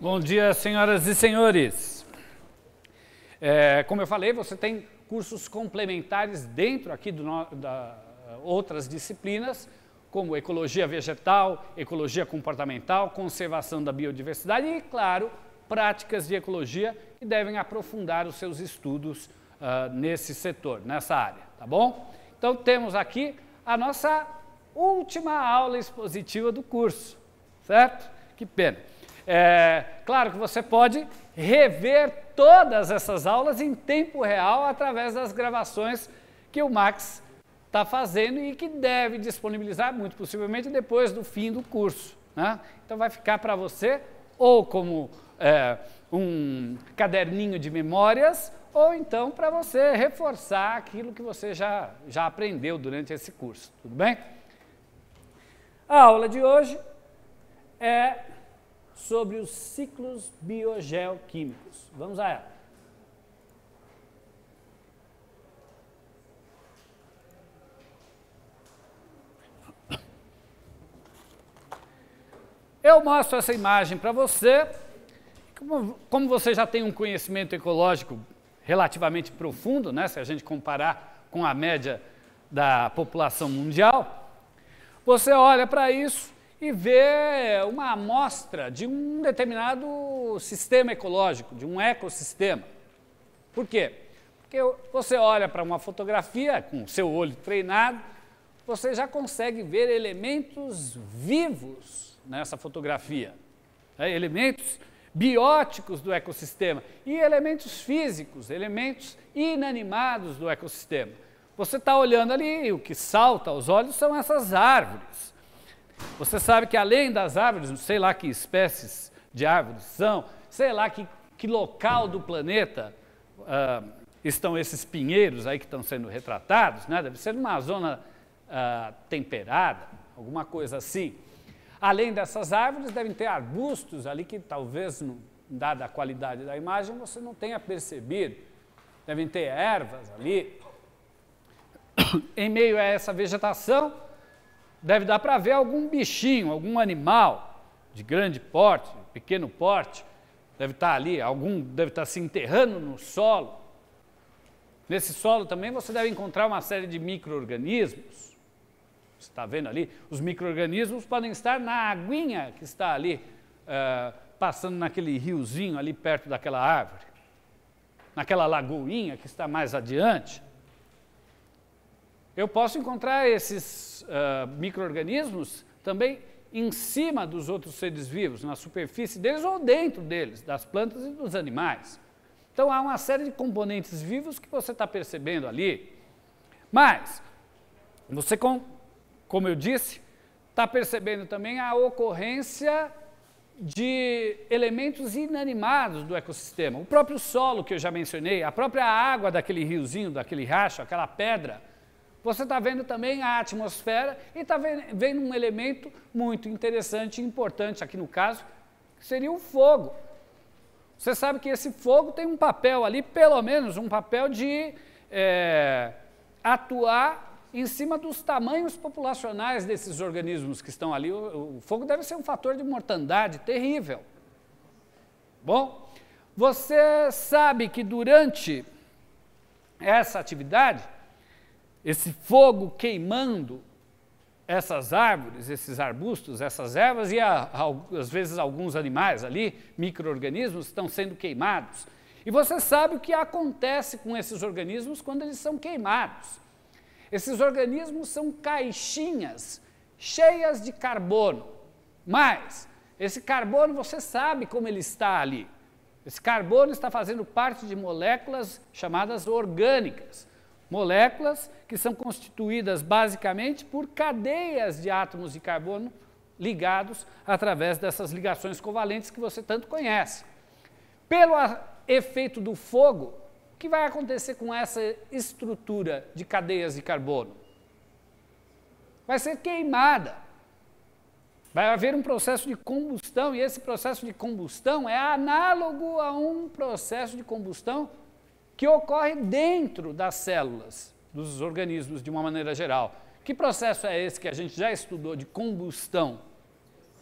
Bom dia, senhoras e senhores. É, como eu falei, você tem cursos complementares dentro aqui do, da outras disciplinas, como ecologia vegetal, ecologia comportamental, conservação da biodiversidade e, claro, práticas de ecologia que devem aprofundar os seus estudos uh, nesse setor, nessa área, tá bom? Então temos aqui a nossa última aula expositiva do curso, certo? Que pena. É, claro que você pode rever todas essas aulas em tempo real através das gravações que o Max está fazendo e que deve disponibilizar, muito possivelmente, depois do fim do curso. Né? Então, vai ficar para você ou como é, um caderninho de memórias ou então para você reforçar aquilo que você já, já aprendeu durante esse curso. Tudo bem? A aula de hoje é sobre os ciclos biogeoquímicos. Vamos a ela. Eu mostro essa imagem para você. Como, você já tem um conhecimento ecológico relativamente profundo, né, se a gente comparar com a média da população mundial, você olha para isso e ver uma amostra de um determinado sistema ecológico, de um ecossistema. Por quê? Porque você olha para uma fotografia com o seu olho treinado, você já consegue ver elementos vivos nessa fotografia, né? elementos bióticos do ecossistema e elementos físicos, elementos inanimados do ecossistema. Você está olhando ali e o que salta aos olhos são essas árvores. Você sabe que além das árvores, sei lá que espécies de árvores são, sei lá que, que local do planeta uh, estão esses pinheiros aí que estão sendo retratados, né? deve ser numa zona uh, temperada, alguma coisa assim. Além dessas árvores, devem ter arbustos ali que talvez, dada a qualidade da imagem, você não tenha percebido. Devem ter ervas ali. Em meio a essa vegetação, deve dar para ver algum bichinho, algum animal de grande porte, pequeno porte, deve estar tá ali, algum deve estar tá se enterrando no solo. Nesse solo também você deve encontrar uma série de micro-organismos. Você está vendo ali? Os micro-organismos podem estar na aguinha que está ali, uh, passando naquele riozinho ali perto daquela árvore, naquela lagoinha que está mais adiante. Eu posso encontrar esses uh, micro-organismos também em cima dos outros seres vivos, na superfície deles ou dentro deles, das plantas e dos animais. Então há uma série de componentes vivos que você está percebendo ali. Mas, você, com, como eu disse, está percebendo também a ocorrência de elementos inanimados do ecossistema. O próprio solo que eu já mencionei, a própria água daquele riozinho, daquele racho, aquela pedra, você está vendo também a atmosfera e está vendo um elemento muito interessante e importante aqui no caso, que seria o fogo. Você sabe que esse fogo tem um papel ali, pelo menos um papel de é, atuar em cima dos tamanhos populacionais desses organismos que estão ali. O, o fogo deve ser um fator de mortandade terrível. Bom, você sabe que durante essa atividade, esse fogo queimando essas árvores, esses arbustos, essas ervas e a, a, às vezes alguns animais ali, micro-organismos, estão sendo queimados. E você sabe o que acontece com esses organismos quando eles são queimados. Esses organismos são caixinhas cheias de carbono, mas esse carbono você sabe como ele está ali. Esse carbono está fazendo parte de moléculas chamadas orgânicas. Moléculas que são constituídas basicamente por cadeias de átomos de carbono ligados através dessas ligações covalentes que você tanto conhece. Pelo efeito do fogo, o que vai acontecer com essa estrutura de cadeias de carbono? Vai ser queimada. Vai haver um processo de combustão, e esse processo de combustão é análogo a um processo de combustão que ocorre dentro das células dos organismos de uma maneira geral. Que processo é esse que a gente já estudou de combustão?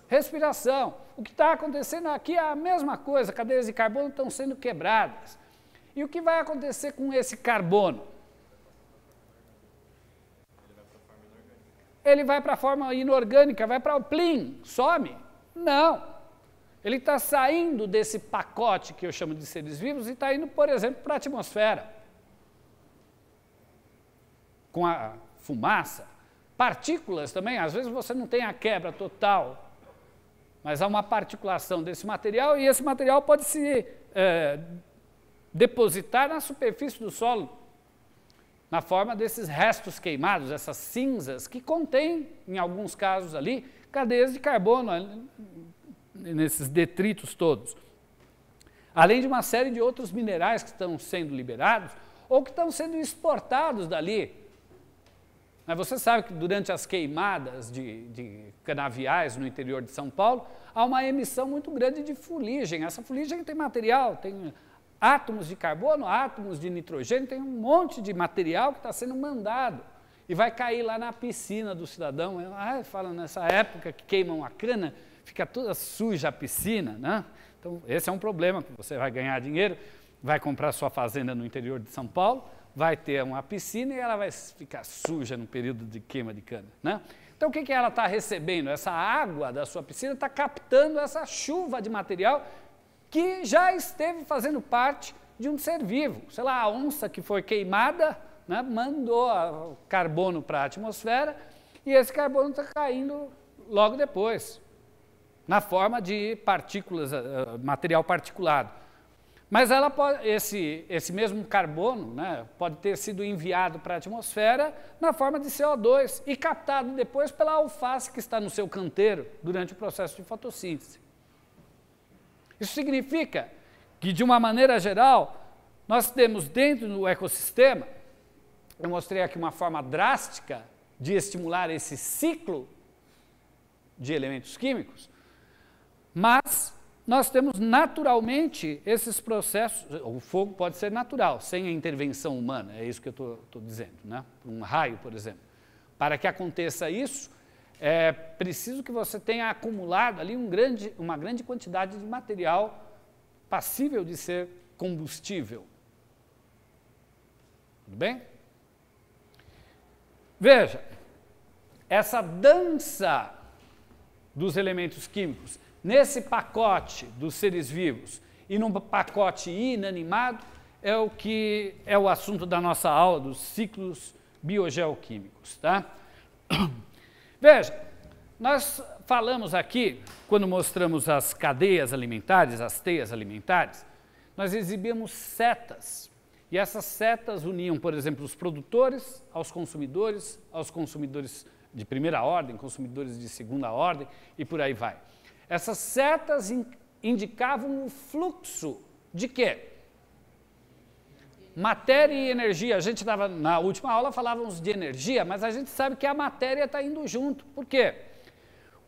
Respiração. O que está acontecendo aqui é a mesma coisa, cadeias de carbono estão sendo quebradas. E o que vai acontecer com esse carbono? Ele vai para a forma inorgânica, vai para o plim, some? Não. Ele está saindo desse pacote que eu chamo de seres vivos e está indo, por exemplo, para a atmosfera. Com a fumaça, partículas também, às vezes você não tem a quebra total, mas há uma particulação desse material e esse material pode se é, depositar na superfície do solo, na forma desses restos queimados, essas cinzas que contém, em alguns casos ali, cadeias de carbono nesses detritos todos. Além de uma série de outros minerais que estão sendo liberados ou que estão sendo exportados dali. Mas você sabe que durante as queimadas de, de canaviais no interior de São Paulo, há uma emissão muito grande de fuligem. Essa fuligem tem material, tem átomos de carbono, átomos de nitrogênio, tem um monte de material que está sendo mandado e vai cair lá na piscina do cidadão. Ah, fala nessa época que queimam a cana, fica toda suja a piscina, né? Então, esse é um problema, você vai ganhar dinheiro, vai comprar sua fazenda no interior de São Paulo, vai ter uma piscina e ela vai ficar suja no período de queima de cana, né? Então, o que, que ela está recebendo? Essa água da sua piscina está captando essa chuva de material que já esteve fazendo parte de um ser vivo. Sei lá, a onça que foi queimada né, mandou carbono para a atmosfera e esse carbono está caindo logo depois na forma de partículas, eh, eh, material particulado. Mas pode, esse, esse mesmo carbono né, pode ter sido enviado para a atmosfera na forma de CO2 e captado depois pela alface que está no seu canteiro durante o processo de fotossíntese. Isso significa que, de uma maneira geral, nós temos dentro do ecossistema, eu mostrei aqui uma forma drástica de estimular esse ciclo de elementos químicos, mas nós temos naturalmente esses processos. O fogo pode ser natural, sem a intervenção humana, é isso que eu estou dizendo, né? Um raio, por exemplo. Para que aconteça isso, é preciso que você tenha acumulado ali um grande, uma grande quantidade de material passível de ser combustível. Tudo bem? Veja, essa dança dos elementos químicos Nesse pacote dos seres vivos e num pacote inanimado é o que é o assunto da nossa aula dos ciclos biogeoquímicos, tá? Veja, nós falamos aqui quando mostramos as cadeias alimentares, as teias alimentares, nós exibimos setas. E essas setas uniam, por exemplo, os produtores aos consumidores, aos consumidores de primeira ordem, consumidores de segunda ordem e por aí vai. Essas setas in, indicavam o fluxo de quê? Matéria e energia. A gente estava na última aula falávamos de energia, mas a gente sabe que a matéria está indo junto. Por quê?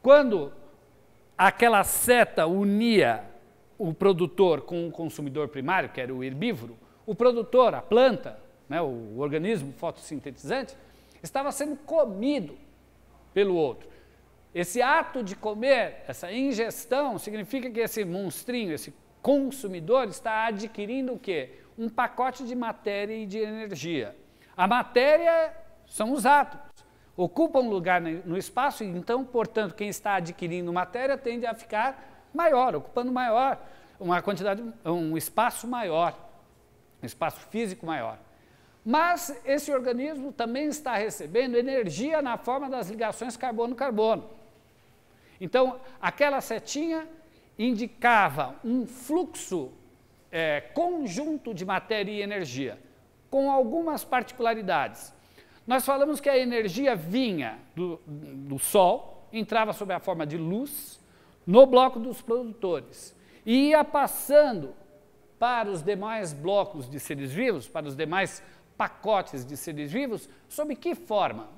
Quando aquela seta unia o produtor com o consumidor primário, que era o herbívoro, o produtor, a planta, né, o organismo fotossintetizante, estava sendo comido pelo outro. Esse ato de comer, essa ingestão, significa que esse monstrinho, esse consumidor, está adquirindo o quê? Um pacote de matéria e de energia. A matéria são os átomos, ocupam um lugar no espaço, então, portanto, quem está adquirindo matéria tende a ficar maior, ocupando maior, uma quantidade, um espaço maior, um espaço físico maior. Mas esse organismo também está recebendo energia na forma das ligações carbono-carbono. Então, aquela setinha indicava um fluxo é, conjunto de matéria e energia, com algumas particularidades. Nós falamos que a energia vinha do, do Sol, entrava sob a forma de luz no bloco dos produtores e ia passando para os demais blocos de seres vivos, para os demais pacotes de seres vivos, sob que forma?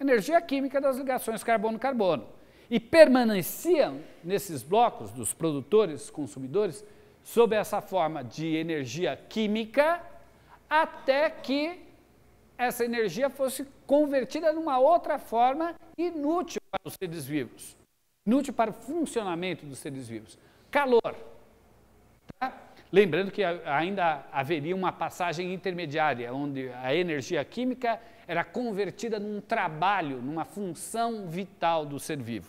energia química das ligações carbono-carbono. E permaneciam nesses blocos dos produtores, consumidores, sob essa forma de energia química, até que essa energia fosse convertida numa outra forma inútil para os seres vivos, inútil para o funcionamento dos seres vivos. Calor. Tá? Lembrando que ainda haveria uma passagem intermediária, onde a energia química era convertida num trabalho, numa função vital do ser vivo,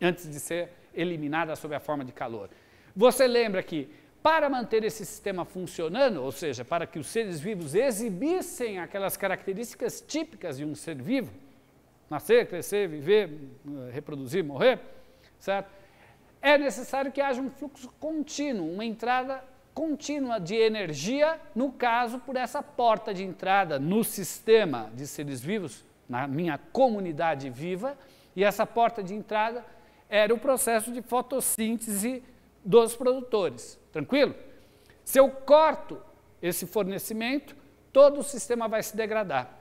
antes de ser eliminada sob a forma de calor. Você lembra que para manter esse sistema funcionando, ou seja, para que os seres vivos exibissem aquelas características típicas de um ser vivo, nascer, crescer, viver, reproduzir, morrer, certo? É necessário que haja um fluxo contínuo, uma entrada contínua de energia, no caso, por essa porta de entrada no sistema de seres vivos, na minha comunidade viva, e essa porta de entrada era o processo de fotossíntese dos produtores. Tranquilo? Se eu corto esse fornecimento, todo o sistema vai se degradar.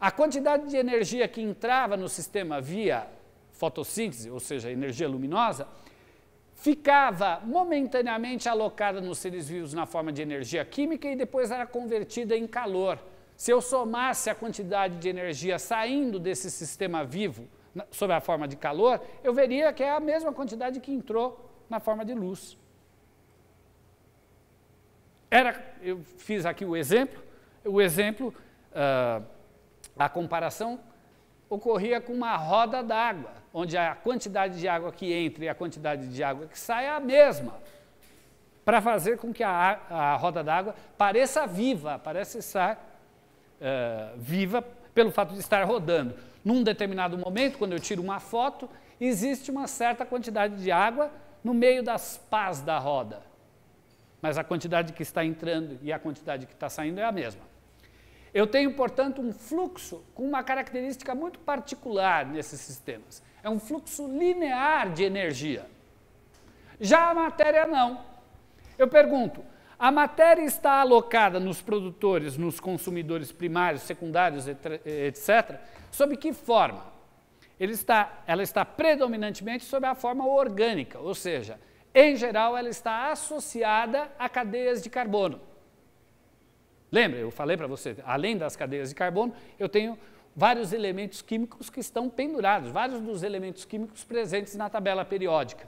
A quantidade de energia que entrava no sistema via fotossíntese, ou seja, energia luminosa, ficava momentaneamente alocada nos seres vivos na forma de energia química e depois era convertida em calor. Se eu somasse a quantidade de energia saindo desse sistema vivo sob a forma de calor, eu veria que é a mesma quantidade que entrou na forma de luz. Era, eu fiz aqui o exemplo, o exemplo, uh, a comparação ocorria com uma roda d'água, onde a quantidade de água que entra e a quantidade de água que sai é a mesma, para fazer com que a, a roda d'água pareça viva, pareça estar uh, viva pelo fato de estar rodando. Num determinado momento, quando eu tiro uma foto, existe uma certa quantidade de água no meio das pás da roda. Mas a quantidade que está entrando e a quantidade que está saindo é a mesma. Eu tenho, portanto, um fluxo com uma característica muito particular nesses sistemas. É um fluxo linear de energia. Já a matéria não. Eu pergunto: a matéria está alocada nos produtores, nos consumidores primários, secundários, etc., sob que forma? Está, ela está predominantemente sob a forma orgânica, ou seja, em geral, ela está associada a cadeias de carbono. Lembra, eu falei para você, além das cadeias de carbono, eu tenho vários elementos químicos que estão pendurados, vários dos elementos químicos presentes na tabela periódica.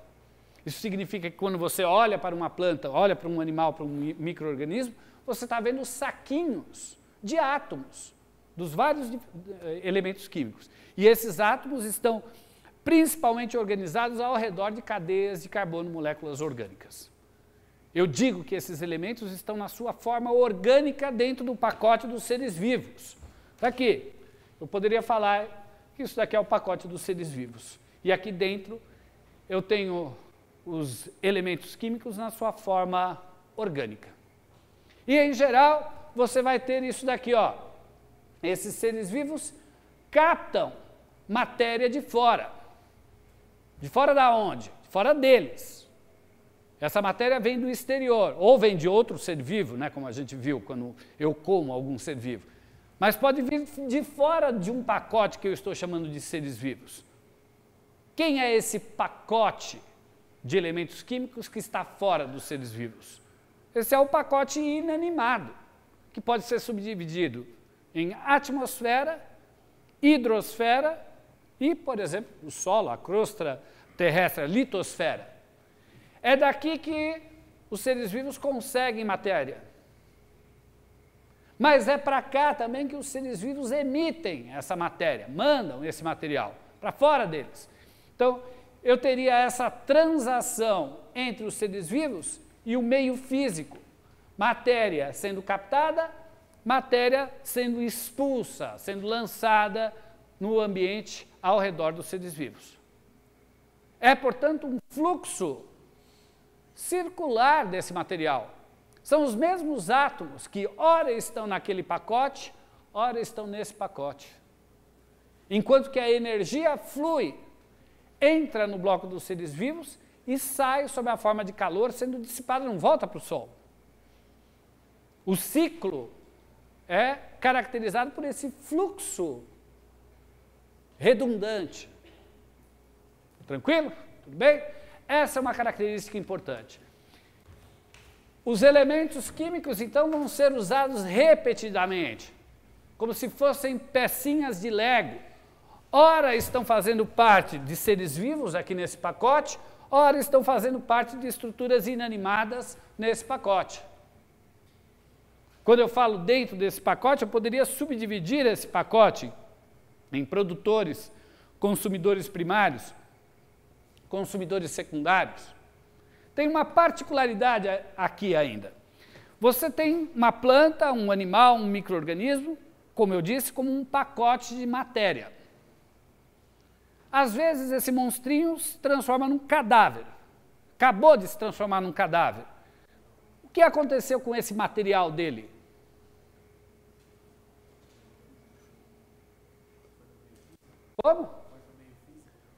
Isso significa que quando você olha para uma planta, olha para um animal, para um microorganismo, você está vendo saquinhos de átomos dos vários eh, elementos químicos. E esses átomos estão principalmente organizados ao redor de cadeias de carbono, moléculas orgânicas. Eu digo que esses elementos estão na sua forma orgânica dentro do pacote dos seres vivos. Está aqui. Eu poderia falar que isso daqui é o pacote dos seres vivos. E aqui dentro eu tenho os elementos químicos na sua forma orgânica. E em geral, você vai ter isso daqui, ó. Esses seres vivos captam matéria de fora. De fora da onde? De fora deles. Essa matéria vem do exterior, ou vem de outro ser vivo, né, como a gente viu quando eu como algum ser vivo. Mas pode vir de fora de um pacote que eu estou chamando de seres vivos. Quem é esse pacote de elementos químicos que está fora dos seres vivos? Esse é o pacote inanimado, que pode ser subdividido em atmosfera, hidrosfera e, por exemplo, o solo, a crosta terrestre, a litosfera. É daqui que os seres vivos conseguem matéria. Mas é para cá também que os seres vivos emitem essa matéria, mandam esse material para fora deles. Então, eu teria essa transação entre os seres vivos e o meio físico. Matéria sendo captada, matéria sendo expulsa, sendo lançada no ambiente ao redor dos seres vivos. É, portanto, um fluxo circular desse material. São os mesmos átomos que, ora, estão naquele pacote, ora, estão nesse pacote. Enquanto que a energia flui, entra no bloco dos seres vivos e sai sob a forma de calor, sendo dissipada, não volta para o Sol. O ciclo é caracterizado por esse fluxo redundante. Tranquilo? Tudo bem? Essa é uma característica importante. Os elementos químicos, então, vão ser usados repetidamente, como se fossem pecinhas de Lego. Ora estão fazendo parte de seres vivos aqui nesse pacote, ora estão fazendo parte de estruturas inanimadas nesse pacote. Quando eu falo dentro desse pacote, eu poderia subdividir esse pacote em produtores, consumidores primários, consumidores secundários. Tem uma particularidade aqui ainda. Você tem uma planta, um animal, um microorganismo, como eu disse, como um pacote de matéria. Às vezes esse monstrinho se transforma num cadáver. Acabou de se transformar num cadáver. O que aconteceu com esse material dele? Como?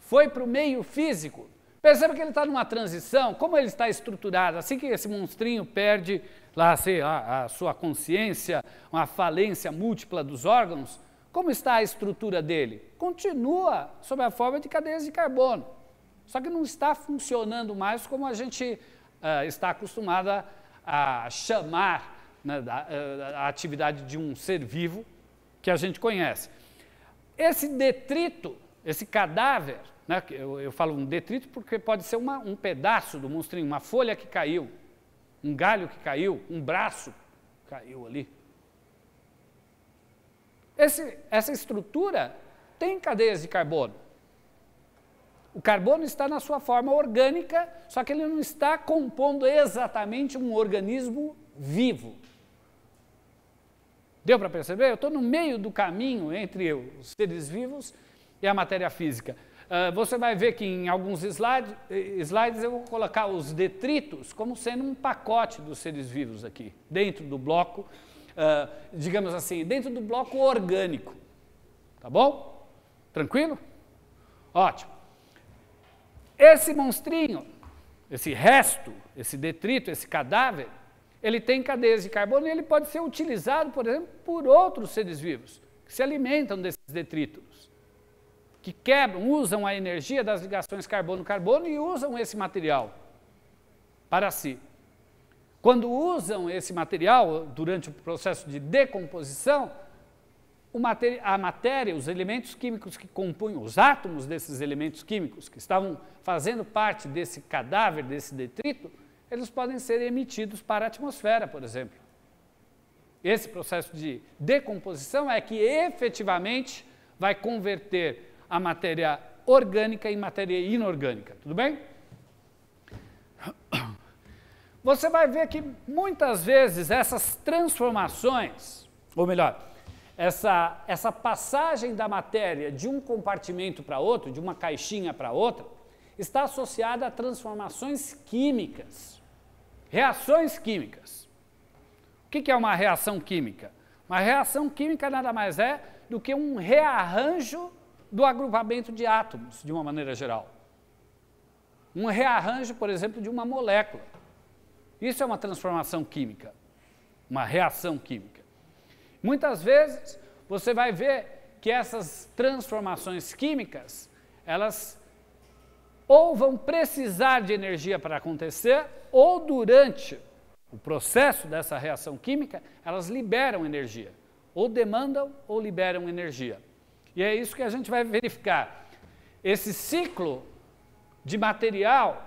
foi para o meio físico. Perceba que ele está numa transição, como ele está estruturado, assim que esse monstrinho perde lá sei, a, a sua consciência, uma falência múltipla dos órgãos, como está a estrutura dele? Continua sob a forma de cadeias de carbono, só que não está funcionando mais como a gente uh, está acostumada a chamar né, da, ah, a atividade de um ser vivo que a gente conhece. Esse detrito esse cadáver, né, eu, eu, falo um detrito porque pode ser uma, um pedaço do monstrinho, uma folha que caiu, um galho que caiu, um braço caiu ali. Esse, essa estrutura tem cadeias de carbono. O carbono está na sua forma orgânica, só que ele não está compondo exatamente um organismo vivo. Deu para perceber? Eu estou no meio do caminho entre os seres vivos e a matéria física. Uh, você vai ver que em alguns slide, slides eu vou colocar os detritos como sendo um pacote dos seres vivos aqui, dentro do bloco, uh, digamos assim, dentro do bloco orgânico. Tá bom? Tranquilo? Ótimo. Esse monstrinho, esse resto, esse detrito, esse cadáver, ele tem cadeias de carbono e ele pode ser utilizado, por exemplo, por outros seres vivos que se alimentam desses detritos que quebram, usam a energia das ligações carbono-carbono e usam esse material para si. Quando usam esse material durante o processo de decomposição, a matéria, os elementos químicos que compunham, os átomos desses elementos químicos que estavam fazendo parte desse cadáver, desse detrito, eles podem ser emitidos para a atmosfera, por exemplo. Esse processo de decomposição é que efetivamente vai converter a matéria orgânica e matéria inorgânica, tudo bem? Você vai ver que muitas vezes essas transformações, ou melhor, essa, essa passagem da matéria de um compartimento para outro, de uma caixinha para outra, está associada a transformações químicas, reações químicas. O que é uma reação química? Uma reação química nada mais é do que um rearranjo do agrupamento de átomos, de uma maneira geral. Um rearranjo, por exemplo, de uma molécula. Isso é uma transformação química, uma reação química. Muitas vezes você vai ver que essas transformações químicas, elas ou vão precisar de energia para acontecer, ou durante o processo dessa reação química, elas liberam energia, ou demandam ou liberam energia. E é isso que a gente vai verificar. Esse ciclo de material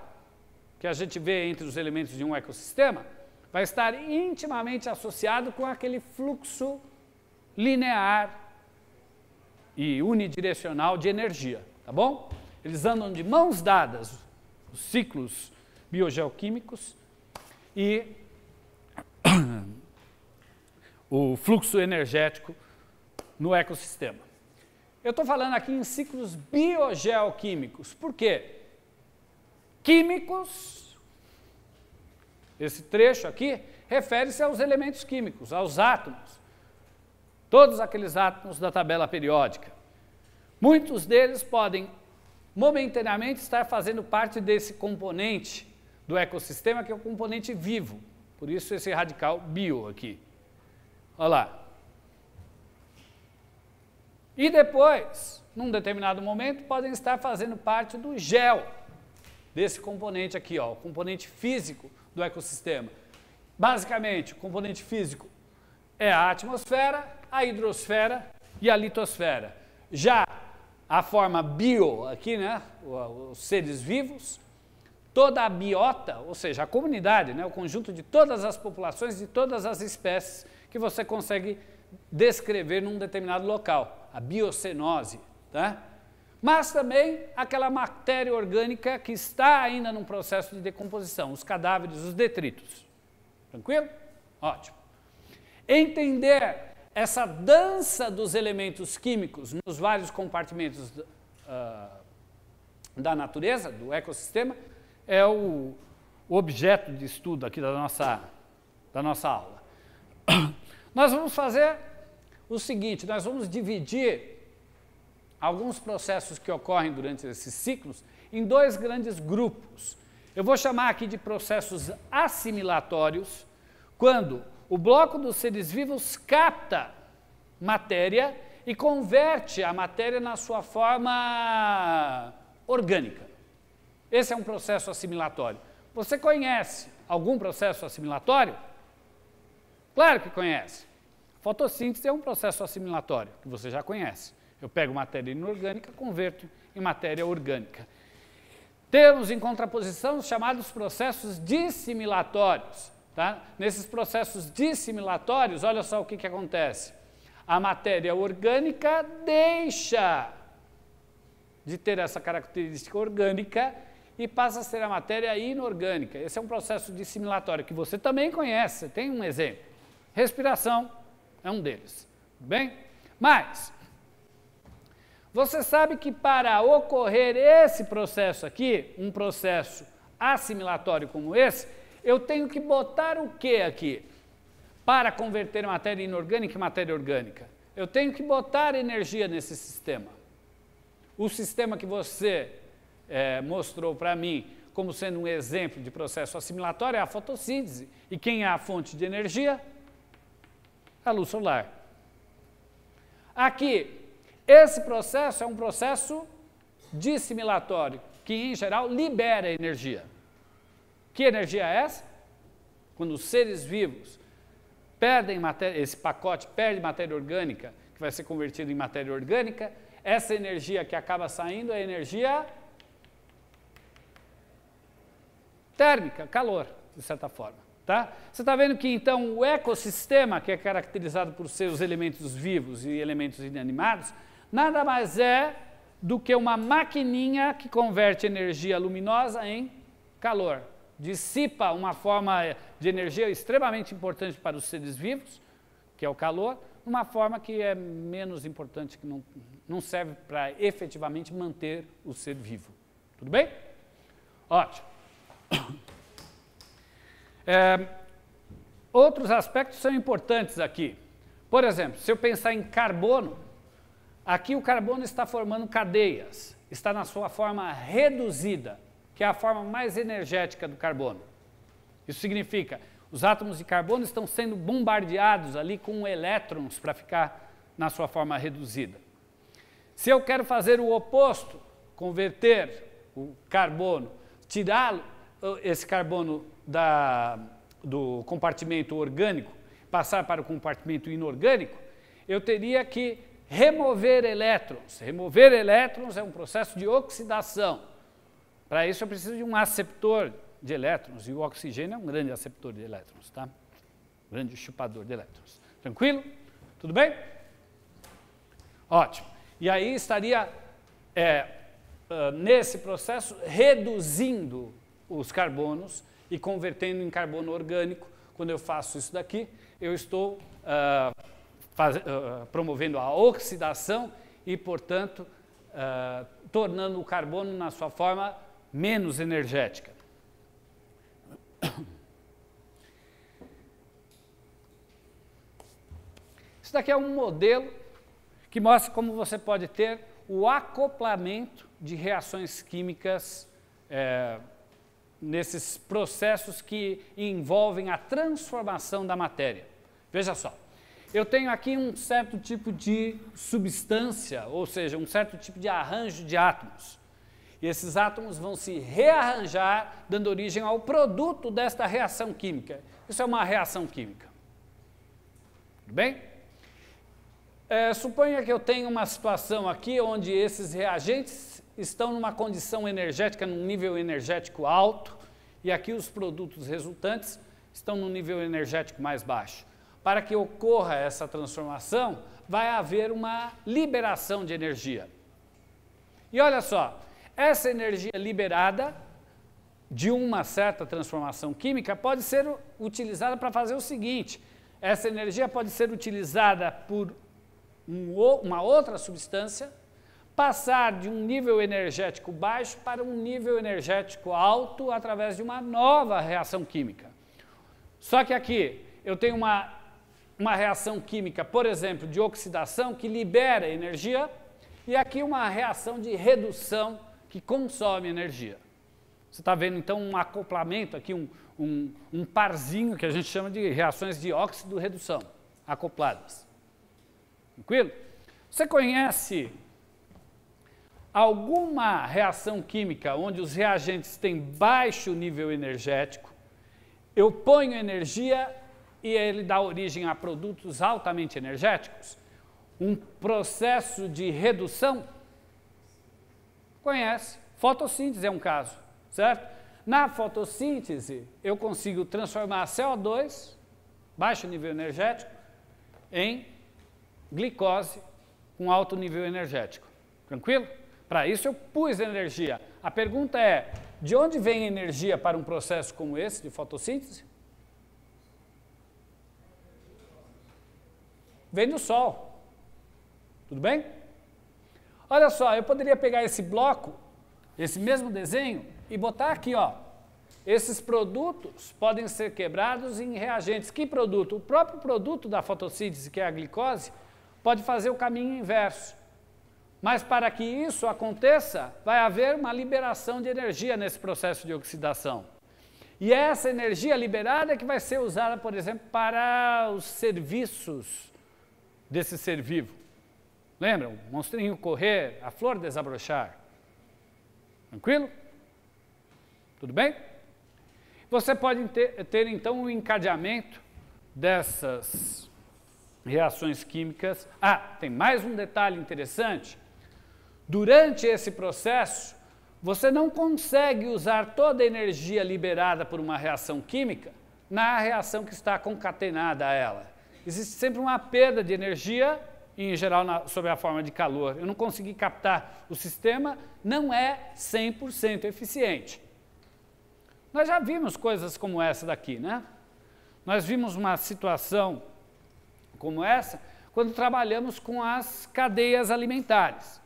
que a gente vê entre os elementos de um ecossistema vai estar intimamente associado com aquele fluxo linear e unidirecional de energia, tá bom? Eles andam de mãos dadas, os ciclos biogeoquímicos e o fluxo energético no ecossistema. Eu estou falando aqui em ciclos biogeoquímicos. Por quê? Químicos, esse trecho aqui, refere-se aos elementos químicos, aos átomos. Todos aqueles átomos da tabela periódica. Muitos deles podem momentaneamente estar fazendo parte desse componente do ecossistema, que é o componente vivo. Por isso esse radical bio aqui. Olha lá. E depois, num determinado momento, podem estar fazendo parte do gel, desse componente aqui, ó, o componente físico do ecossistema. Basicamente, o componente físico é a atmosfera, a hidrosfera e a litosfera. Já a forma bio aqui, né, os seres vivos, toda a biota, ou seja, a comunidade, né, o conjunto de todas as populações de todas as espécies que você consegue descrever num determinado local a biocenose, tá? mas também aquela matéria orgânica que está ainda num processo de decomposição, os cadáveres, os detritos. Tranquilo? Ótimo. Entender essa dança dos elementos químicos nos vários compartimentos uh, da natureza, do ecossistema, é o objeto de estudo aqui da nossa, da nossa aula. Nós vamos fazer o seguinte: nós vamos dividir alguns processos que ocorrem durante esses ciclos em dois grandes grupos. Eu vou chamar aqui de processos assimilatórios, quando o bloco dos seres vivos capta matéria e converte a matéria na sua forma orgânica. Esse é um processo assimilatório. Você conhece algum processo assimilatório? Claro que conhece. Fotossíntese é um processo assimilatório, que você já conhece. Eu pego matéria inorgânica, converto em matéria orgânica. Temos em contraposição os chamados processos dissimilatórios. Tá? Nesses processos dissimilatórios, olha só o que, que acontece. A matéria orgânica deixa de ter essa característica orgânica e passa a ser a matéria inorgânica. Esse é um processo dissimilatório que você também conhece, tem um exemplo. Respiração, é um deles. bem? Mas, você sabe que para ocorrer esse processo aqui, um processo assimilatório como esse, eu tenho que botar o que aqui? Para converter matéria inorgânica em matéria orgânica. Eu tenho que botar energia nesse sistema. O sistema que você é, mostrou para mim como sendo um exemplo de processo assimilatório é a fotossíntese. E quem é a fonte de energia? a luz solar. Aqui, esse processo é um processo dissimilatório, que em geral libera energia. Que energia é essa? Quando os seres vivos perdem matéria, esse pacote perde matéria orgânica, que vai ser convertido em matéria orgânica, essa energia que acaba saindo é energia térmica, calor, de certa forma. Tá? Você está vendo que então o ecossistema, que é caracterizado por seus elementos vivos e elementos inanimados, nada mais é do que uma maquininha que converte energia luminosa em calor. Dissipa uma forma de energia extremamente importante para os seres vivos, que é o calor, uma forma que é menos importante, que não, não serve para efetivamente manter o ser vivo. Tudo bem? Ótimo. É, outros aspectos são importantes aqui. Por exemplo, se eu pensar em carbono, aqui o carbono está formando cadeias, está na sua forma reduzida, que é a forma mais energética do carbono. Isso significa, os átomos de carbono estão sendo bombardeados ali com elétrons para ficar na sua forma reduzida. Se eu quero fazer o oposto, converter o carbono, tirá-lo, esse carbono da, do compartimento orgânico passar para o compartimento inorgânico, eu teria que remover elétrons. Remover elétrons é um processo de oxidação. Para isso eu preciso de um aceptor de elétrons e o oxigênio é um grande aceptor de elétrons, tá? Um grande chupador de elétrons. Tranquilo? Tudo bem? Ótimo. E aí estaria é, ah, nesse processo reduzindo os carbonos e convertendo em carbono orgânico. Quando eu faço isso daqui, eu estou uh, faz, uh, promovendo a oxidação e, portanto, uh, tornando o carbono na sua forma menos energética. Isso daqui é um modelo que mostra como você pode ter o acoplamento de reações químicas eh, nesses processos que envolvem a transformação da matéria. Veja só, eu tenho aqui um certo tipo de substância, ou seja, um certo tipo de arranjo de átomos. E esses átomos vão se rearranjar, dando origem ao produto desta reação química. Isso é uma reação química. Tudo bem? É, suponha que eu tenha uma situação aqui onde esses reagentes estão numa condição energética, num nível energético alto, e aqui os produtos resultantes estão num nível energético mais baixo. Para que ocorra essa transformação, vai haver uma liberação de energia. E olha só, essa energia liberada de uma certa transformação química pode ser utilizada para fazer o seguinte: essa energia pode ser utilizada por um, uma outra substância passar de um nível energético baixo para um nível energético alto através de uma nova reação química. Só que aqui eu tenho uma, uma reação química, por exemplo, de oxidação, que libera energia, e aqui uma reação de redução que consome energia. Você está vendo então um acoplamento aqui, um, um, um parzinho que a gente chama de reações de óxido-redução, acopladas. Tranquilo? Você conhece alguma reação química onde os reagentes têm baixo nível energético, eu ponho energia e ele dá origem a produtos altamente energéticos? Um processo de redução? Conhece. Fotossíntese é um caso, certo? Na fotossíntese, eu consigo transformar CO2, baixo nível energético, em glicose com alto nível energético. Tranquilo? Para isso eu pus energia. A pergunta é: de onde vem energia para um processo como esse de fotossíntese? Vem do sol. Tudo bem? Olha só, eu poderia pegar esse bloco, esse mesmo desenho, e botar aqui, ó. Esses produtos podem ser quebrados em reagentes. Que produto? O próprio produto da fotossíntese, que é a glicose, pode fazer o caminho inverso. Mas para que isso aconteça, vai haver uma liberação de energia nesse processo de oxidação. E é essa energia liberada é que vai ser usada, por exemplo, para os serviços desse ser vivo. Lembram? monstrinho correr, a flor desabrochar. Tranquilo? Tudo bem? Você pode ter, ter então um encadeamento dessas reações químicas. Ah, tem mais um detalhe interessante Durante esse processo, você não consegue usar toda a energia liberada por uma reação química na reação que está concatenada a ela. Existe sempre uma perda de energia, em geral na, sob a forma de calor. Eu não consegui captar. O sistema não é 100% eficiente. Nós já vimos coisas como essa daqui, né? Nós vimos uma situação como essa quando trabalhamos com as cadeias alimentares.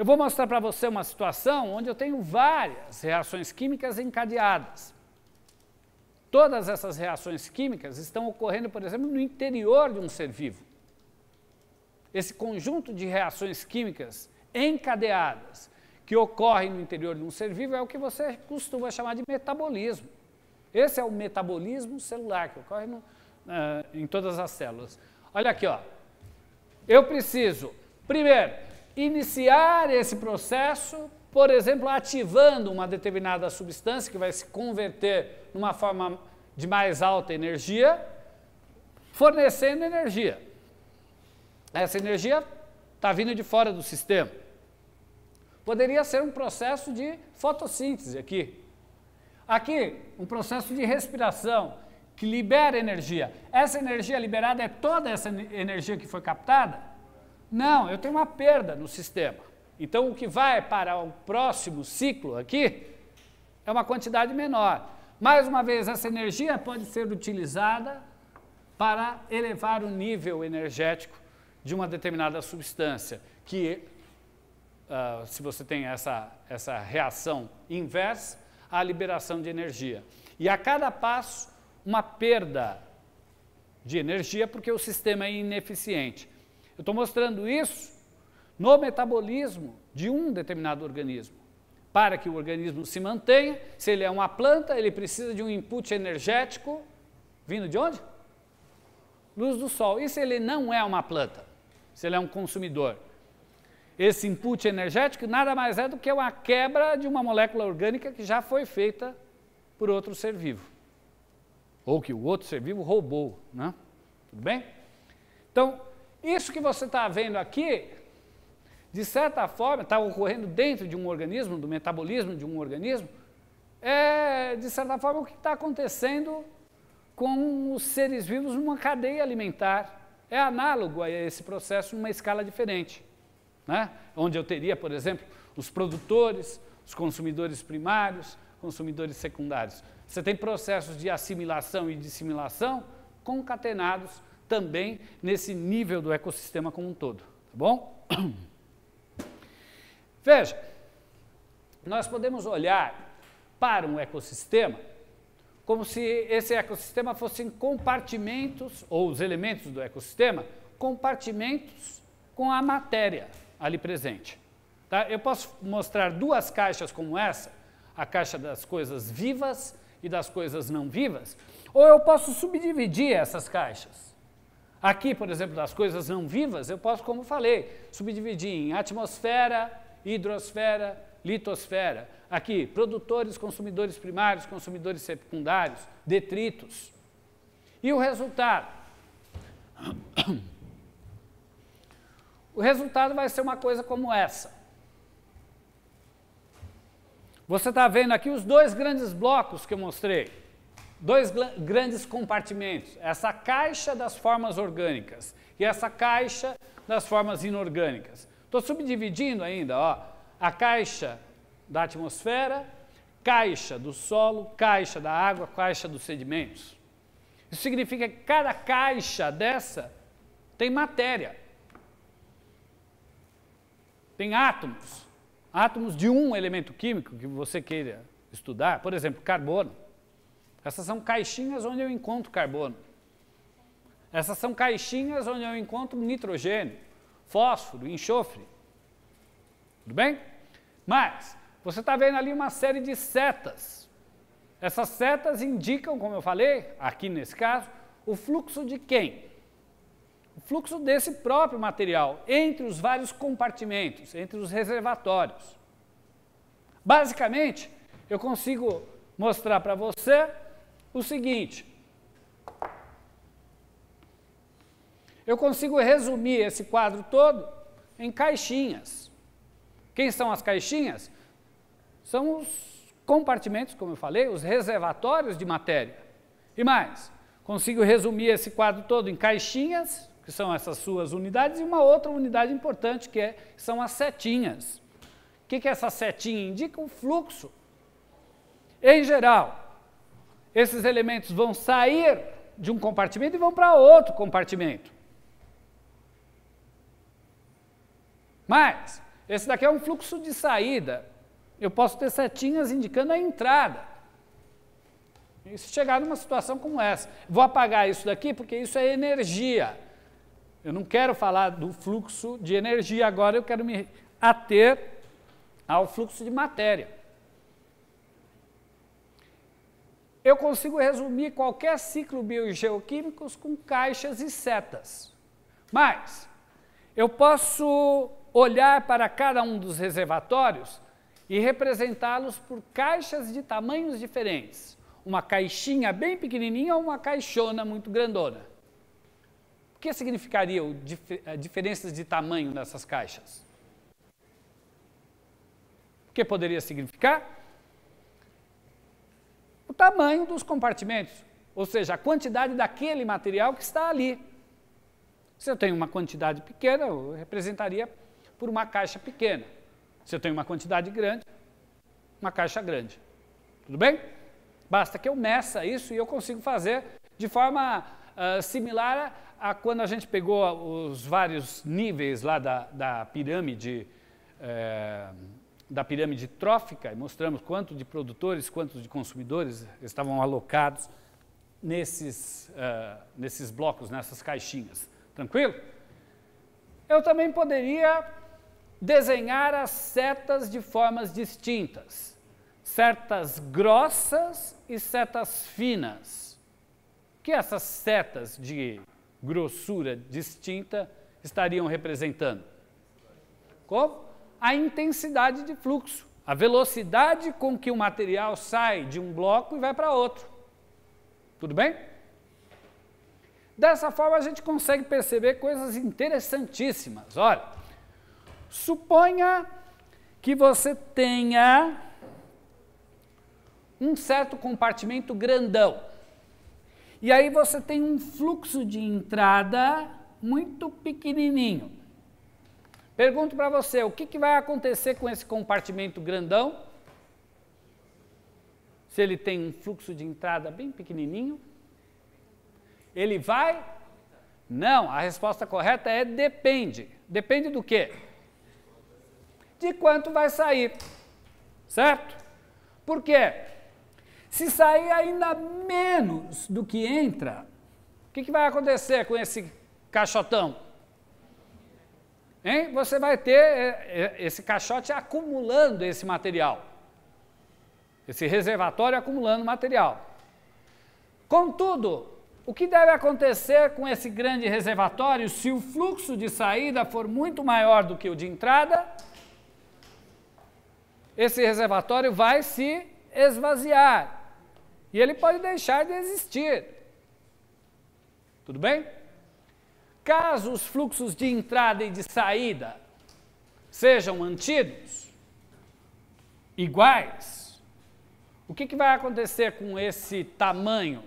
Eu vou mostrar para você uma situação onde eu tenho várias reações químicas encadeadas. Todas essas reações químicas estão ocorrendo, por exemplo, no interior de um ser vivo. Esse conjunto de reações químicas encadeadas que ocorrem no interior de um ser vivo é o que você costuma chamar de metabolismo. Esse é o metabolismo celular que ocorre no, em todas as células. Olha aqui, ó. Eu preciso, primeiro, iniciar esse processo, por exemplo, ativando uma determinada substância que vai se converter numa forma de mais alta energia, fornecendo energia. Essa energia está vindo de fora do sistema. Poderia ser um processo de fotossíntese aqui. Aqui, um processo de respiração que libera energia. Essa energia liberada é toda essa energia que foi captada não, eu tenho uma perda no sistema. Então, o que vai para o próximo ciclo aqui é uma quantidade menor. Mais uma vez, essa energia pode ser utilizada para elevar o nível energético de uma determinada substância, que uh, se você tem essa, essa reação inversa, a liberação de energia. E a cada passo, uma perda de energia, porque o sistema é ineficiente. Eu estou mostrando isso no metabolismo de um determinado organismo. Para que o organismo se mantenha, se ele é uma planta, ele precisa de um input energético vindo de onde? Luz do sol. E se ele não é uma planta? Se ele é um consumidor? Esse input energético nada mais é do que uma quebra de uma molécula orgânica que já foi feita por outro ser vivo. Ou que o outro ser vivo roubou, né? Tudo bem? Então, isso que você está vendo aqui, de certa forma, está ocorrendo dentro de um organismo, do metabolismo de um organismo, é, de certa forma, o que está acontecendo com os seres vivos numa cadeia alimentar. É análogo a esse processo numa escala diferente. Né? Onde eu teria, por exemplo, os produtores, os consumidores primários, consumidores secundários. Você tem processos de assimilação e dissimilação concatenados também nesse nível do ecossistema como um todo, tá bom? Veja, nós podemos olhar para um ecossistema como se esse ecossistema fossem compartimentos, ou os elementos do ecossistema, compartimentos com a matéria ali presente. Tá? Eu posso mostrar duas caixas como essa, a caixa das coisas vivas e das coisas não vivas, ou eu posso subdividir essas caixas. Aqui, por exemplo, das coisas não vivas, eu posso, como falei, subdividir em atmosfera, hidrosfera, litosfera. Aqui, produtores, consumidores primários, consumidores secundários, detritos. E o resultado? O resultado vai ser uma coisa como essa. Você está vendo aqui os dois grandes blocos que eu mostrei dois grandes compartimentos, essa caixa das formas orgânicas e essa caixa das formas inorgânicas. Estou subdividindo ainda ó, a caixa da atmosfera, caixa do solo, caixa da água, caixa dos sedimentos. Isso significa que cada caixa dessa tem matéria, tem átomos, átomos de um elemento químico que você queira estudar, por exemplo, carbono. Essas são caixinhas onde eu encontro carbono. Essas são caixinhas onde eu encontro nitrogênio, fósforo, enxofre. Tudo bem? Mas, você está vendo ali uma série de setas. Essas setas indicam, como eu falei, aqui nesse caso, o fluxo de quem? O fluxo desse próprio material entre os vários compartimentos, entre os reservatórios. Basicamente, eu consigo mostrar para você o seguinte: eu consigo resumir esse quadro todo em caixinhas. Quem são as caixinhas? São os compartimentos, como eu falei, os reservatórios de matéria. E mais, consigo resumir esse quadro todo em caixinhas, que são essas suas unidades, e uma outra unidade importante que é, são as setinhas. O que, que essa setinha indica? O fluxo. Em geral, esses elementos vão sair de um compartimento e vão para outro compartimento. Mas, esse daqui é um fluxo de saída. Eu posso ter setinhas indicando a entrada. E se chegar numa situação como essa, vou apagar isso daqui porque isso é energia. Eu não quero falar do fluxo de energia agora, eu quero me ater ao fluxo de matéria. eu consigo resumir qualquer ciclo biogeoquímicos com caixas e setas. Mas eu posso olhar para cada um dos reservatórios e representá-los por caixas de tamanhos diferentes. Uma caixinha bem pequenininha ou uma caixona muito grandona. O que significaria dif eh, diferenças de tamanho nessas caixas? O que poderia significar? tamanho dos compartimentos, ou seja, a quantidade daquele material que está ali. Se eu tenho uma quantidade pequena, eu representaria por uma caixa pequena. Se eu tenho uma quantidade grande, uma caixa grande. Tudo bem? Basta que eu meça isso e eu consigo fazer de forma uh, similar a, a, quando a gente pegou os vários níveis lá da, da pirâmide. Uh, da pirâmide trófica e mostramos quanto de produtores, quanto de consumidores estavam alocados nesses, uh, nesses blocos, nessas caixinhas. Tranquilo? Eu também poderia desenhar as setas de formas distintas, setas grossas e setas finas. que essas setas de grossura distinta estariam representando? Como? a intensidade de fluxo, a velocidade com que o material sai de um bloco e vai para outro. Tudo bem? Dessa forma a gente consegue perceber coisas interessantíssimas. Olha, suponha que você tenha um certo compartimento grandão. E aí você tem um fluxo de entrada muito pequenininho. Pergunto para você, o que, que vai acontecer com esse compartimento grandão? Se ele tem um fluxo de entrada bem pequenininho? Ele vai? Não, a resposta correta é depende. Depende do quê? De quanto vai sair. Certo? Por quê? Se sair ainda menos do que entra, o que, que vai acontecer com esse caixotão? hein? você vai ter é, é, esse caixote acumulando esse material, esse reservatório acumulando material. Contudo, o que deve acontecer com esse grande reservatório se o fluxo de saída for muito maior do que o de entrada? Esse reservatório vai se esvaziar e ele pode deixar de existir. Tudo bem? Caso os fluxos de entrada e de saída sejam mantidos iguais, o que, que vai acontecer com esse tamanho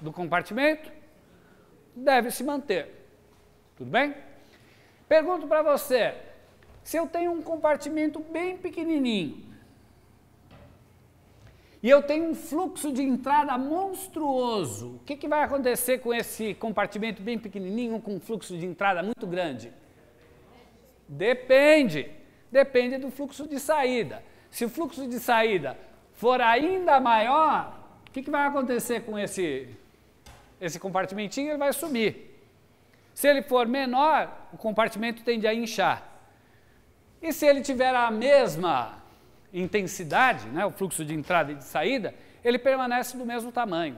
do compartimento? Deve se manter. Tudo bem? Pergunto para você: se eu tenho um compartimento bem pequenininho, e eu tenho um fluxo de entrada monstruoso, o que, que vai acontecer com esse compartimento bem pequenininho, com um fluxo de entrada muito grande? Depende. Depende do fluxo de saída. Se o fluxo de saída for ainda maior, o que, que vai acontecer com esse, esse compartimentinho? Ele vai sumir. Se ele for menor, o compartimento tende a inchar. E se ele tiver a mesma intensidade, né, o fluxo de entrada e de saída, ele permanece do mesmo tamanho.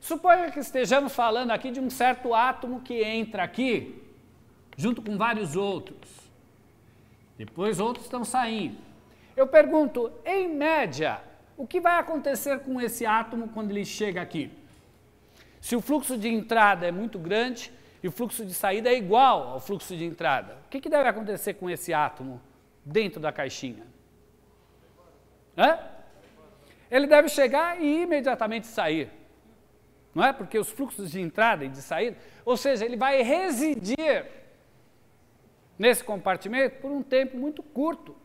Suponha que estejamos falando aqui de um certo átomo que entra aqui, junto com vários outros. Depois outros estão saindo. Eu pergunto, em média, o que vai acontecer com esse átomo quando ele chega aqui? Se o fluxo de entrada é muito grande e o fluxo de saída é igual ao fluxo de entrada, o que, que deve acontecer com esse átomo dentro da caixinha? Ele deve chegar e imediatamente sair. Não é? Porque os fluxos de entrada e de saída, ou seja, ele vai residir nesse compartimento por um tempo muito curto.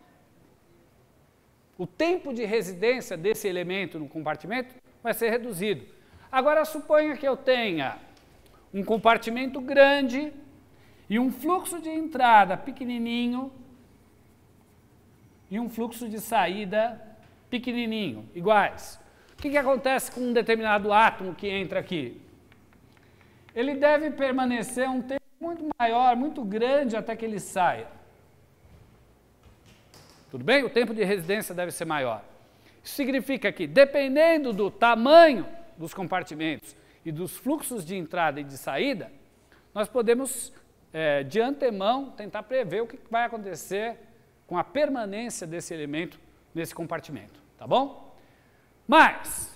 O tempo de residência desse elemento no compartimento vai ser reduzido. Agora, suponha que eu tenha um compartimento grande e um fluxo de entrada pequenininho e um fluxo de saída pequenininho, iguais. O que, que acontece com um determinado átomo que entra aqui? Ele deve permanecer um tempo muito maior, muito grande até que ele saia. Tudo bem? O tempo de residência deve ser maior. Isso significa que, dependendo do tamanho dos compartimentos e dos fluxos de entrada e de saída, nós podemos, é, de antemão, tentar prever o que vai acontecer com a permanência desse elemento nesse compartimento tá bom? Mas,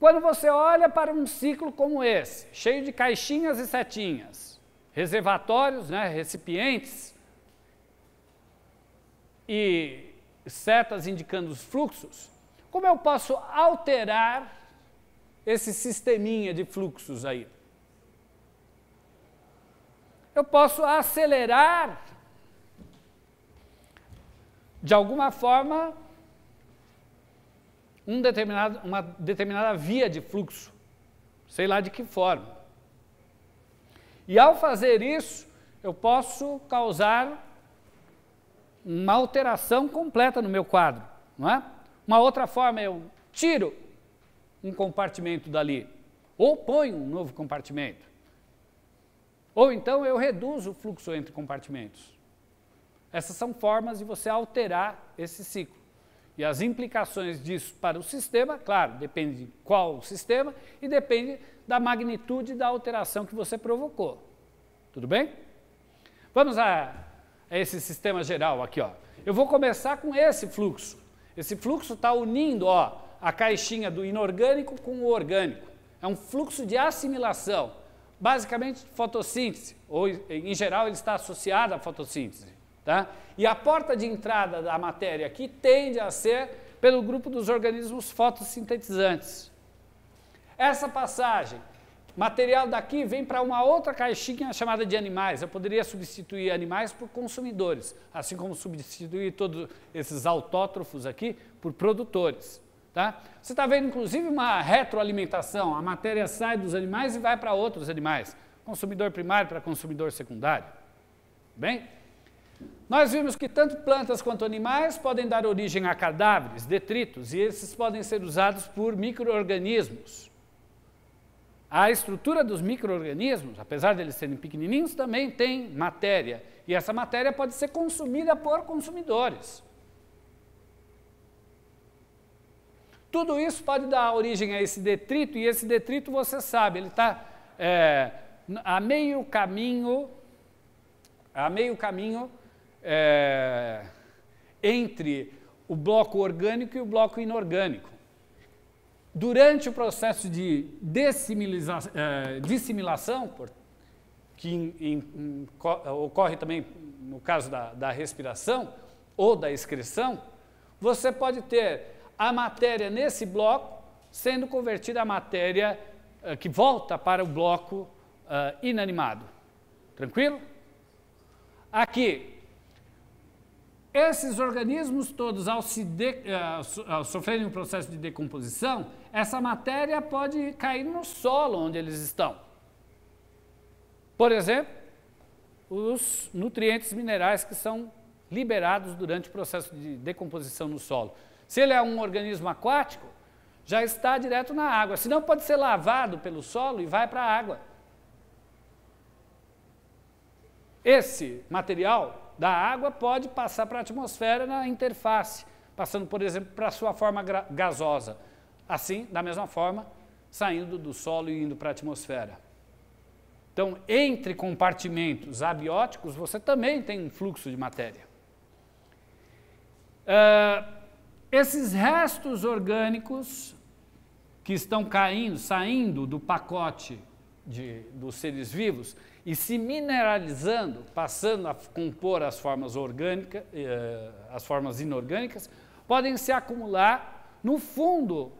quando você olha para um ciclo como esse, cheio de caixinhas e setinhas, reservatórios, né, recipientes, e setas indicando os fluxos, como eu posso alterar esse sisteminha de fluxos aí? Eu posso acelerar, de alguma forma, um determinado, uma determinada via de fluxo, sei lá de que forma. E ao fazer isso, eu posso causar uma alteração completa no meu quadro, não é? Uma outra forma, eu tiro um compartimento dali, ou ponho um novo compartimento. Ou então eu reduzo o fluxo entre compartimentos. Essas são formas de você alterar esse ciclo. E as implicações disso para o sistema, claro, depende de qual sistema e depende da magnitude da alteração que você provocou. Tudo bem? Vamos a, a esse sistema geral aqui. Ó. Eu vou começar com esse fluxo. Esse fluxo está unindo ó, a caixinha do inorgânico com o orgânico. É um fluxo de assimilação, basicamente fotossíntese, ou em geral ele está associado à fotossíntese. Tá? E a porta de entrada da matéria aqui tende a ser pelo grupo dos organismos fotossintetizantes. Essa passagem, material daqui vem para uma outra caixinha chamada de animais. Eu poderia substituir animais por consumidores, assim como substituir todos esses autótrofos aqui por produtores. Tá? Você está vendo, inclusive, uma retroalimentação. A matéria sai dos animais e vai para outros animais. Consumidor primário para consumidor secundário. Bem? Nós vimos que tanto plantas quanto animais podem dar origem a cadáveres, detritos, e esses podem ser usados por micro-organismos. A estrutura dos micro-organismos, apesar de eles serem pequenininhos, também tem matéria. E essa matéria pode ser consumida por consumidores. Tudo isso pode dar origem a esse detrito, e esse detrito, você sabe, ele está é, eh, a meio caminho, a meio caminho é, entre o bloco orgânico e o bloco inorgânico. Durante o processo de é, dissimilação, que in, in, ocorre também no caso da, da respiração ou da excreção, você pode ter a matéria nesse bloco sendo convertida a matéria uh, que volta para o bloco uh, inanimado. Tranquilo? Aqui, esses organismos todos, ao, de, eh, ao, sofrerem um processo de decomposição, essa matéria pode cair no solo onde eles estão. Por exemplo, os nutrientes minerais que são liberados durante o processo de decomposição no solo. Se ele é um organismo aquático, já está direto na água. Senão pode ser lavado pelo solo e vai para a água. Esse material da água pode passar para a atmosfera na interface, passando, por exemplo, para a sua forma gasosa. Assim, da mesma forma, saindo do solo e indo para a atmosfera. Então, entre compartimentos abióticos, você também tem um fluxo de matéria. Uh, esses restos orgânicos que estão caindo, saindo do pacote de, dos seres vivos, e se mineralizando, passando a compor as formas orgânicas, eh, as formas inorgânicas, podem se acumular no fundo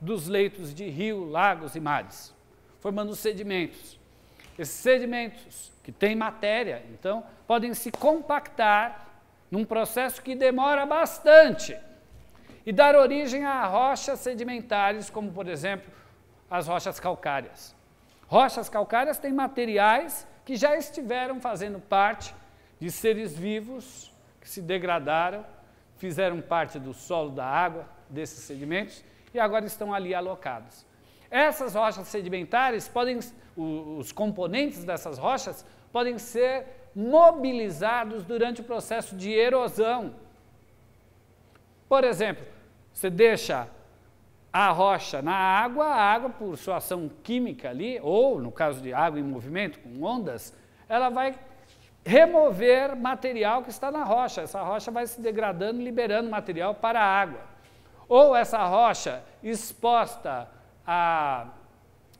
dos leitos de rio, lagos e mares, formando sedimentos. Esses sedimentos, que têm matéria, então, podem se compactar num processo que demora bastante e dar origem a rochas sedimentares, como, por exemplo, as rochas calcárias. Rochas calcárias têm materiais que já estiveram fazendo parte de seres vivos que se degradaram, fizeram parte do solo, da água, desses sedimentos e agora estão ali alocados. Essas rochas sedimentares podem, os componentes dessas rochas podem ser mobilizados durante o processo de erosão. Por exemplo, você deixa a rocha na água, a água, por sua ação química ali, ou no caso de água em movimento, com ondas, ela vai remover material que está na rocha. Essa rocha vai se degradando, liberando material para a água. Ou essa rocha exposta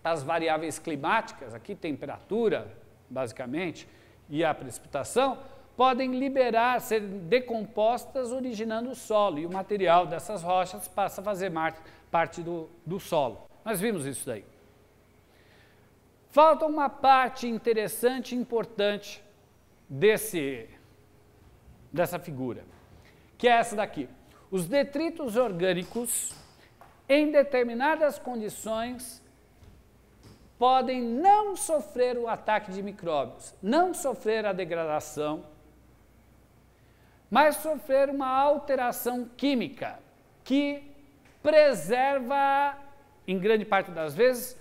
às variáveis climáticas, aqui temperatura, basicamente, e a precipitação, podem liberar, ser decompostas, originando o solo. E o material dessas rochas passa a fazer parte do, do solo. Nós vimos isso daí. Falta uma parte interessante e importante desse, dessa figura, que é essa daqui. Os detritos orgânicos, em determinadas condições, podem não sofrer o ataque de micróbios, não sofrer a degradação, mas sofrer uma alteração química que preserva, em grande parte das vezes,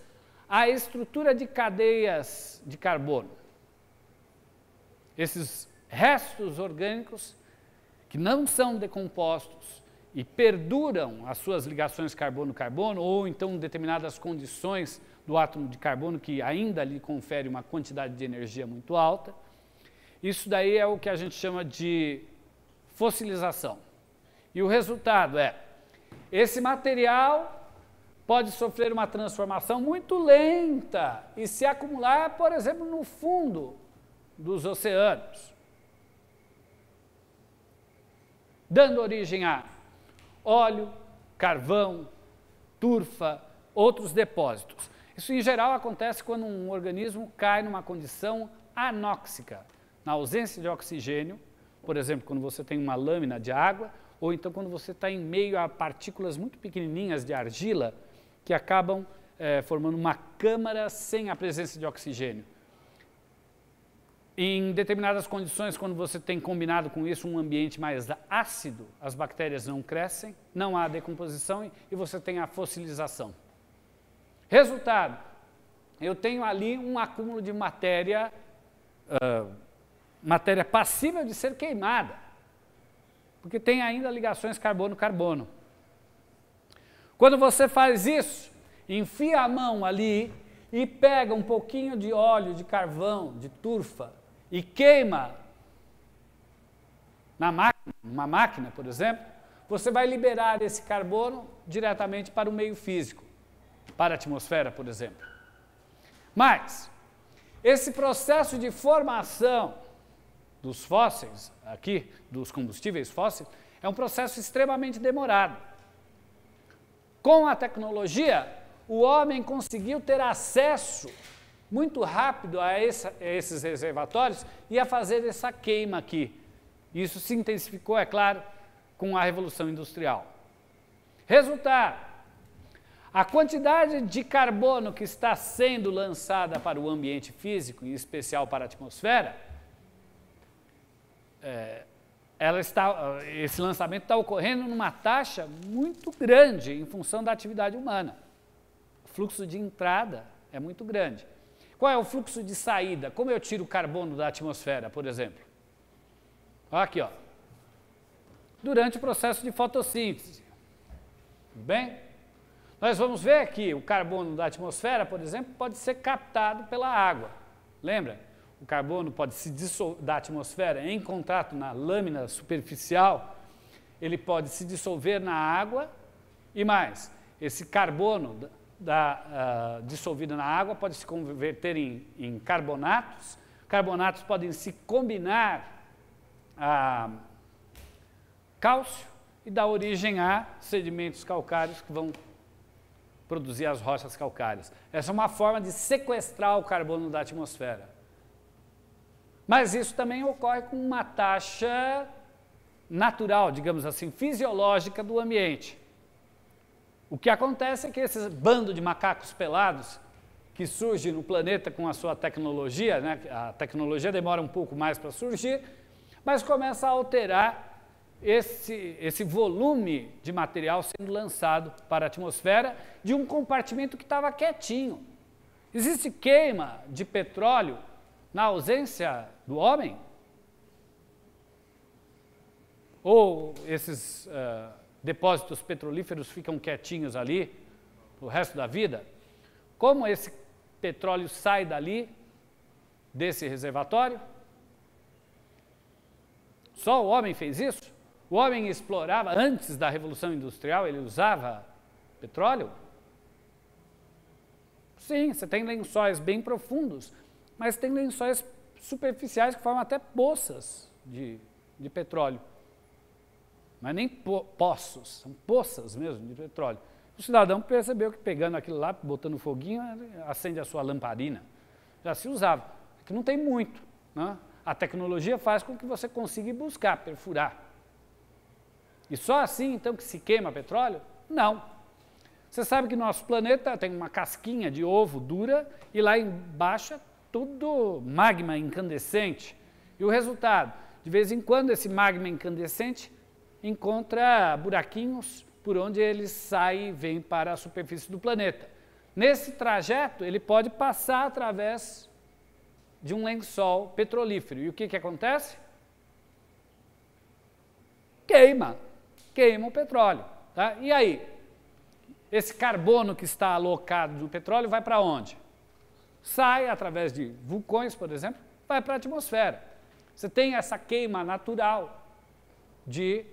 a estrutura de cadeias de carbono. Esses restos orgânicos que não são decompostos e perduram as suas ligações carbono-carbono, ou então determinadas condições do átomo de carbono que ainda lhe confere uma quantidade de energia muito alta. Isso daí é o que a gente chama de fossilização. E o resultado é esse material pode sofrer uma transformação muito lenta e se acumular, por exemplo, no fundo dos oceanos, dando origem a óleo, carvão, turfa, outros depósitos. Isso em geral acontece quando um organismo cai numa condição anóxica, na ausência de oxigênio, por exemplo, quando você tem uma lâmina de água, ou então quando você está em meio a partículas muito pequenininhas de argila que acabam é, formando uma câmara sem a presença de oxigênio. Em determinadas condições, quando você tem combinado com isso um ambiente mais ácido, as bactérias não crescem, não há decomposição e você tem a fossilização. Resultado: eu tenho ali um acúmulo de matéria, uh, matéria passível de ser queimada porque tem ainda ligações carbono-carbono. Quando você faz isso, enfia a mão ali e pega um pouquinho de óleo de carvão, de turfa, e queima na máquina, uma máquina, por exemplo, você vai liberar esse carbono diretamente para o meio físico, para a atmosfera, por exemplo. Mas, esse processo de formação dos fósseis, aqui, dos combustíveis fósseis, é um processo extremamente demorado. Com a tecnologia, o homem conseguiu ter acesso muito rápido a, essa, a esses reservatórios e a fazer essa queima aqui. Isso se intensificou, é claro, com a Revolução Industrial. Resultado: a quantidade de carbono que está sendo lançada para o ambiente físico, em especial para a atmosfera, é, ela está, esse lançamento está ocorrendo numa taxa muito grande em função da atividade humana. O fluxo de entrada é muito grande. Qual é o fluxo de saída? Como eu tiro o carbono da atmosfera, por exemplo? Aqui, ó. Durante o processo de fotossíntese. Tudo bem? Nós vamos ver que o carbono da atmosfera, por exemplo, pode ser captado pela água. Lembra? o carbono pode se dissolver da atmosfera em contato na lâmina superficial, ele pode se dissolver na água e mais, esse carbono da, uh, dissolvido na água pode se converter em, em carbonatos, carbonatos podem se combinar a cálcio e dar origem a sedimentos calcários que vão produzir as rochas calcárias. Essa é uma forma de sequestrar o carbono da atmosfera. Mas isso também ocorre com uma taxa natural, digamos assim, fisiológica do ambiente. O que acontece é que esse bando de macacos pelados que surge no planeta com a sua tecnologia, né? a tecnologia demora um pouco mais para surgir, mas começa a alterar esse, esse volume de material sendo lançado para a atmosfera de um compartimento que estava quietinho. Existe queima de petróleo na ausência do homem? Ou esses uh, depósitos petrolíferos ficam quietinhos ali o resto da vida? Como esse petróleo sai dali, desse reservatório? Só o homem fez isso? O homem explorava antes da Revolução Industrial, ele usava petróleo? Sim, você tem lençóis bem profundos mas tem lençóis superficiais que formam até poças de, de petróleo. Mas é nem po poços, são poças mesmo de petróleo. O cidadão percebeu que pegando aquilo lá, botando foguinho, acende a sua lamparina. Já se usava. É que não tem muito. Né? A tecnologia faz com que você consiga buscar, perfurar. E só assim, então, que se queima petróleo? Não. Você sabe que nosso planeta tem uma casquinha de ovo dura e lá embaixo é tudo magma incandescente. E o resultado? De vez em quando esse magma incandescente encontra buraquinhos por onde ele sai e vem para a superfície do planeta. Nesse trajeto, ele pode passar através de um lençol petrolífero. E o que, que acontece? Queima. Queima o petróleo. Tá? E aí? Esse carbono que está alocado no petróleo vai para onde? sai através de vulcões, por exemplo, vai para a atmosfera. Você tem essa queima natural de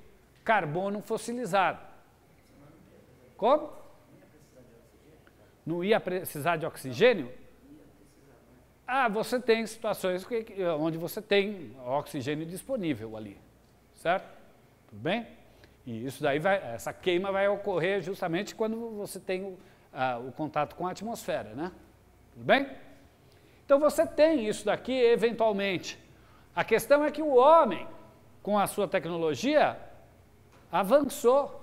carbono fossilizado. Como? Não ia precisar de oxigênio? Ah, você tem situações que, onde você tem oxigênio disponível ali, certo? Tudo bem? E isso daí vai, essa queima vai ocorrer justamente quando você tem o, a, ah, o contato com a atmosfera, né? Tudo bem? Então você tem isso daqui eventualmente. A questão é que o homem, com a sua tecnologia, avançou,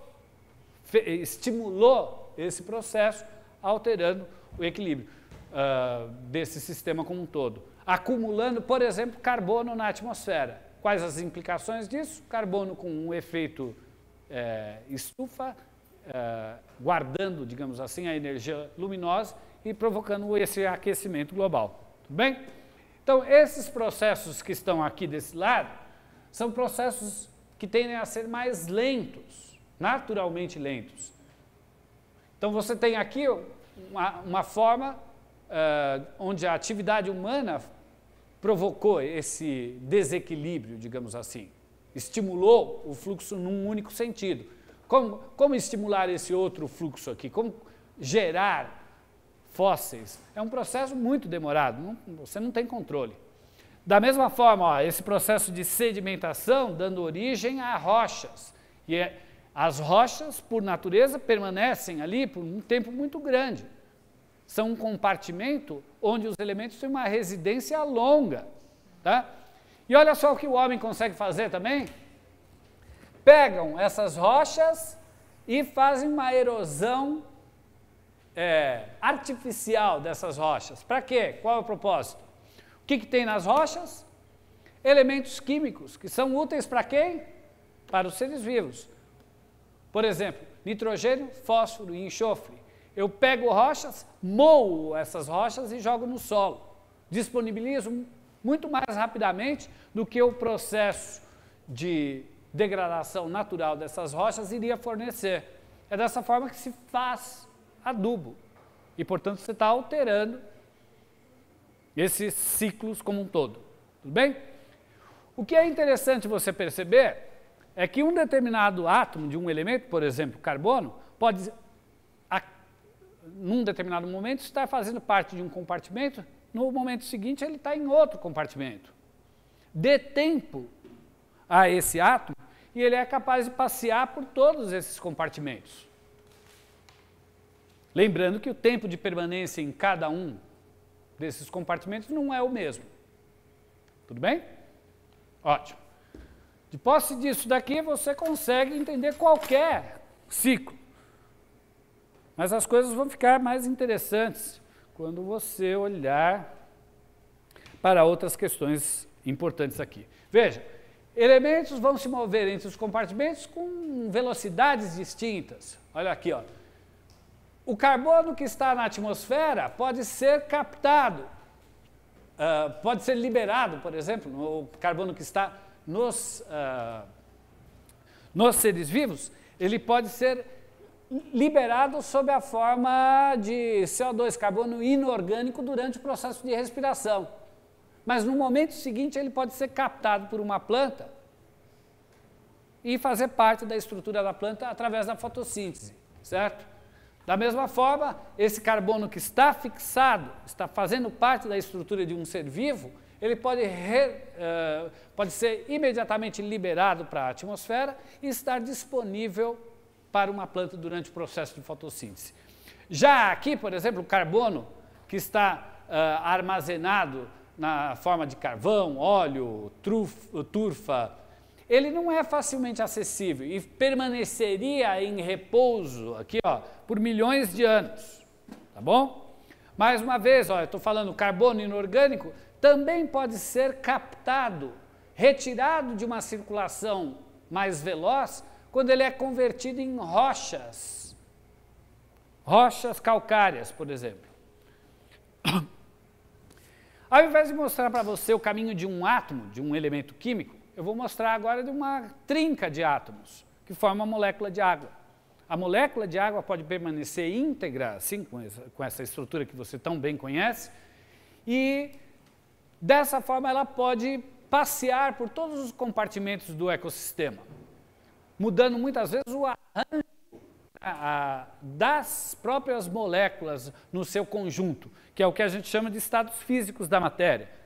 estimulou esse processo, alterando o equilíbrio uh, desse sistema como um todo. Acumulando, por exemplo, carbono na atmosfera. Quais as implicações disso? Carbono com um efeito é, estufa, é, guardando, digamos assim, a energia luminosa e provocando esse aquecimento global. Tudo bem? Então, esses processos que estão aqui desse lado são processos que tendem a ser mais lentos, naturalmente lentos. Então, você tem aqui uma, uma forma uh, onde a atividade humana provocou esse desequilíbrio, digamos assim. Estimulou o fluxo num único sentido. Como, como estimular esse outro fluxo aqui? Como gerar fósseis. É um processo muito demorado, não, você não tem controle. Da mesma forma, ó, esse processo de sedimentação dando origem a rochas. E é, as rochas, por natureza, permanecem ali por um tempo muito grande. São um compartimento onde os elementos têm uma residência longa. Tá? E olha só o que o homem consegue fazer também. Pegam essas rochas e fazem uma erosão é, artificial dessas rochas. Para quê? Qual é o propósito? O que, que tem nas rochas? Elementos químicos, que são úteis para quem? Para os seres vivos. Por exemplo, nitrogênio, fósforo e enxofre. Eu pego rochas, moo essas rochas e jogo no solo. Disponibilizo muito mais rapidamente do que o processo de degradação natural dessas rochas iria fornecer. É dessa forma que se faz adubo. E, portanto, você está alterando esses ciclos como um todo. Tudo bem? O que é interessante você perceber é que um determinado átomo de um elemento, por exemplo, carbono, pode, a, num determinado momento, estar fazendo parte de um compartimento, no momento seguinte ele está em outro compartimento. Dê tempo a esse átomo e ele é capaz de passear por todos esses compartimentos. Lembrando que o tempo de permanência em cada um desses compartimentos não é o mesmo. Tudo bem? Ótimo. De posse disso daqui, você consegue entender qualquer ciclo. Mas as coisas vão ficar mais interessantes quando você olhar para outras questões importantes aqui. Veja, elementos vão se mover entre os compartimentos com velocidades distintas. Olha aqui, ó. O carbono que está na atmosfera pode ser captado, uh, pode ser liberado, por exemplo, o carbono que está nos, uh, nos seres vivos, ele pode ser liberado sob a forma de CO2, carbono inorgânico, durante o processo de respiração. Mas no momento seguinte ele pode ser captado por uma planta e fazer parte da estrutura da planta através da fotossíntese, certo? Da mesma forma, esse carbono que está fixado, está fazendo parte da estrutura de um ser vivo, ele pode, re, uh, pode ser imediatamente liberado para a atmosfera e estar disponível para uma planta durante o processo de fotossíntese. Já aqui, por exemplo, o carbono que está uh, armazenado na forma de carvão, óleo, eh, turfa, ele não é facilmente acessível e permaneceria em repouso aqui, ó, por milhões de anos, tá bom? Mais uma vez, ó, eu estou falando carbono inorgânico também pode ser captado, retirado de uma circulação mais veloz quando ele é convertido em rochas, rochas calcárias, por exemplo. Ao invés de mostrar para você o caminho de um átomo, de um elemento químico, eu vou mostrar agora de uma trinca de átomos, que forma a molécula de água. A molécula de água pode permanecer íntegra, assim, com essa, com essa estrutura que você tão bem conhece, e dessa forma ela pode passear por todos os compartimentos do ecossistema, mudando muitas vezes o arranjo das próprias moléculas no seu conjunto, que é o que a gente chama de estados físicos da matéria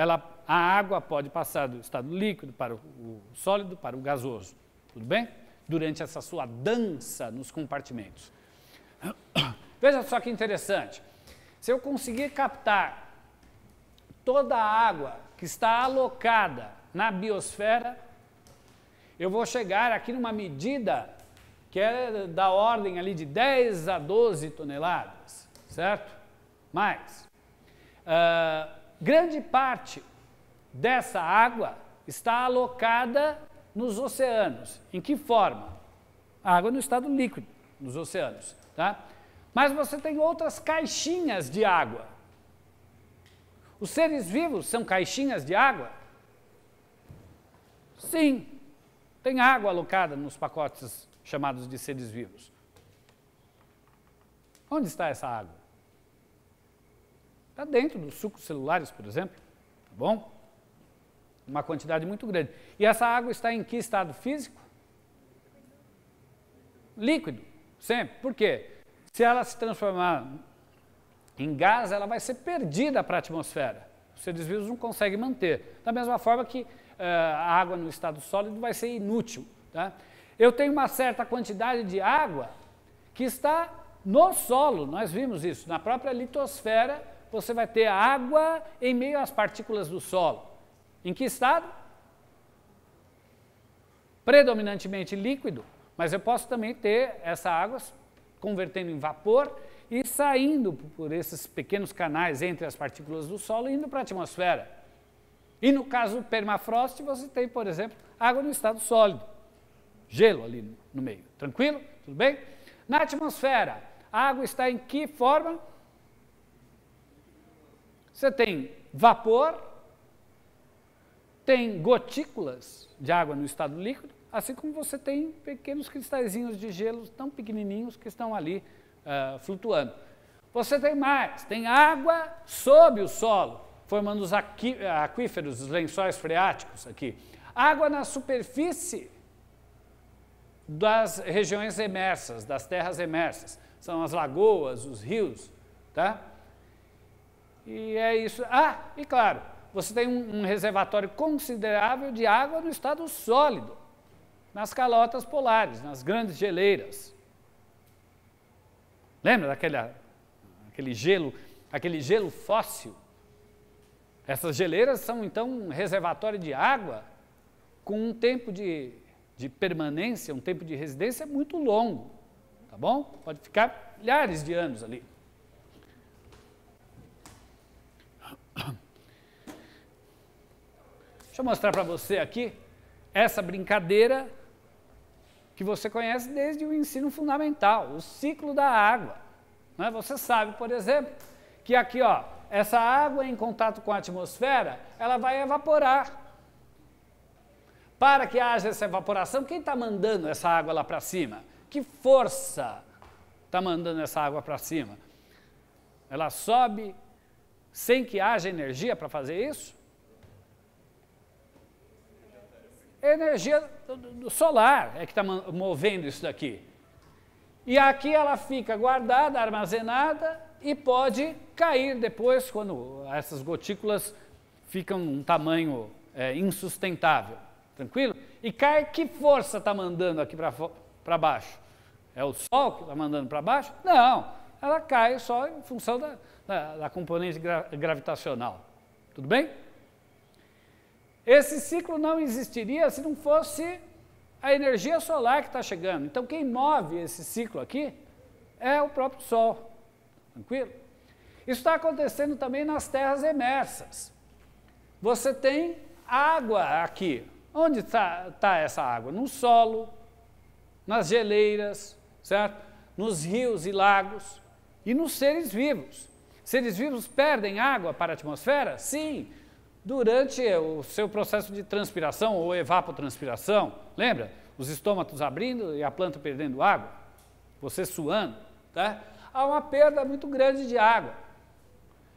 ela, a água pode passar do estado líquido para o, sólido, para o gasoso, tudo bem? Durante essa sua dança nos compartimentos. Veja só que interessante. Se eu conseguir captar toda a água que está alocada na biosfera, eu vou chegar aqui numa medida que é da ordem ali de 10 a 12 toneladas, certo? Mais. Uh, Grande parte dessa água está alocada nos oceanos. Em que forma? A água no estado líquido, nos oceanos. Tá? Mas você tem outras caixinhas de água. Os seres vivos são caixinhas de água? Sim, tem água alocada nos pacotes chamados de seres vivos. Onde está essa água? Está dentro dos sucos celulares, por exemplo. Tá bom? Uma quantidade muito grande. E essa água está em que estado físico? Líquido, sempre. Por quê? Se ela se transformar em gás, ela vai ser perdida para a atmosfera. Os seres vivos não conseguem manter. Da mesma forma que uh, a água no estado sólido vai ser inútil. Tá? Eu tenho uma certa quantidade de água que está no solo, nós vimos isso, na própria litosfera você vai ter água em meio às partículas do solo. Em que estado? Predominantemente líquido, mas eu posso também ter essa água convertendo em vapor e saindo por esses pequenos canais entre as partículas do solo e indo para a atmosfera. E no caso do permafrost, você tem, por exemplo, água no estado sólido, gelo ali no meio. Tranquilo? Tudo bem? Na atmosfera, a água está em que forma? Você tem vapor, tem gotículas de água no estado líquido, assim como você tem pequenos cristalzinhos de gelo tão pequenininhos que estão ali uh, flutuando. Você tem mais, tem água sob o solo, formando os aquí, aquíferos, os lençóis freáticos aqui. Água na superfície das regiões emersas, das terras emersas, são as lagoas, os rios, tá? E é isso. Ah, e claro, você tem um, um reservatório considerável de água no estado sólido, nas calotas polares, nas grandes geleiras. Lembra daquele aquele gelo, aquele gelo fóssil? Essas geleiras são então um reservatório de água com um tempo de, de permanência, um tempo de residência muito longo, tá bom? Pode ficar milhares de anos ali. Deixa eu mostrar para você aqui essa brincadeira que você conhece desde o ensino fundamental, o ciclo da água. Né? Você sabe, por exemplo, que aqui, ó, essa água em contato com a atmosfera, ela vai evaporar. Para que haja essa evaporação, quem está mandando essa água lá para cima? Que força está mandando essa água para cima? Ela sobe sem que haja energia para fazer isso? É energia solar é que está movendo isso daqui. E aqui ela fica guardada, armazenada e pode cair depois quando essas gotículas ficam um tamanho é, insustentável. Tranquilo? E cai, que força está mandando aqui para baixo? É o Sol que está mandando para baixo? Não, ela cai só em função da, da, da componente gra, gravitacional. Tudo bem? Esse ciclo não existiria se não fosse a energia solar que está chegando. Então, quem move esse ciclo aqui é o próprio Sol. Tranquilo? Isso está acontecendo também nas terras emersas. Você tem água aqui. Onde está tá essa água? No solo, nas geleiras, certo? Nos rios e lagos e nos seres vivos. Seres vivos perdem água para a atmosfera? Sim, durante o seu processo de transpiração ou evapotranspiração, lembra? Os estômatos abrindo e a planta perdendo água, você suando, tá? Há uma perda muito grande de água.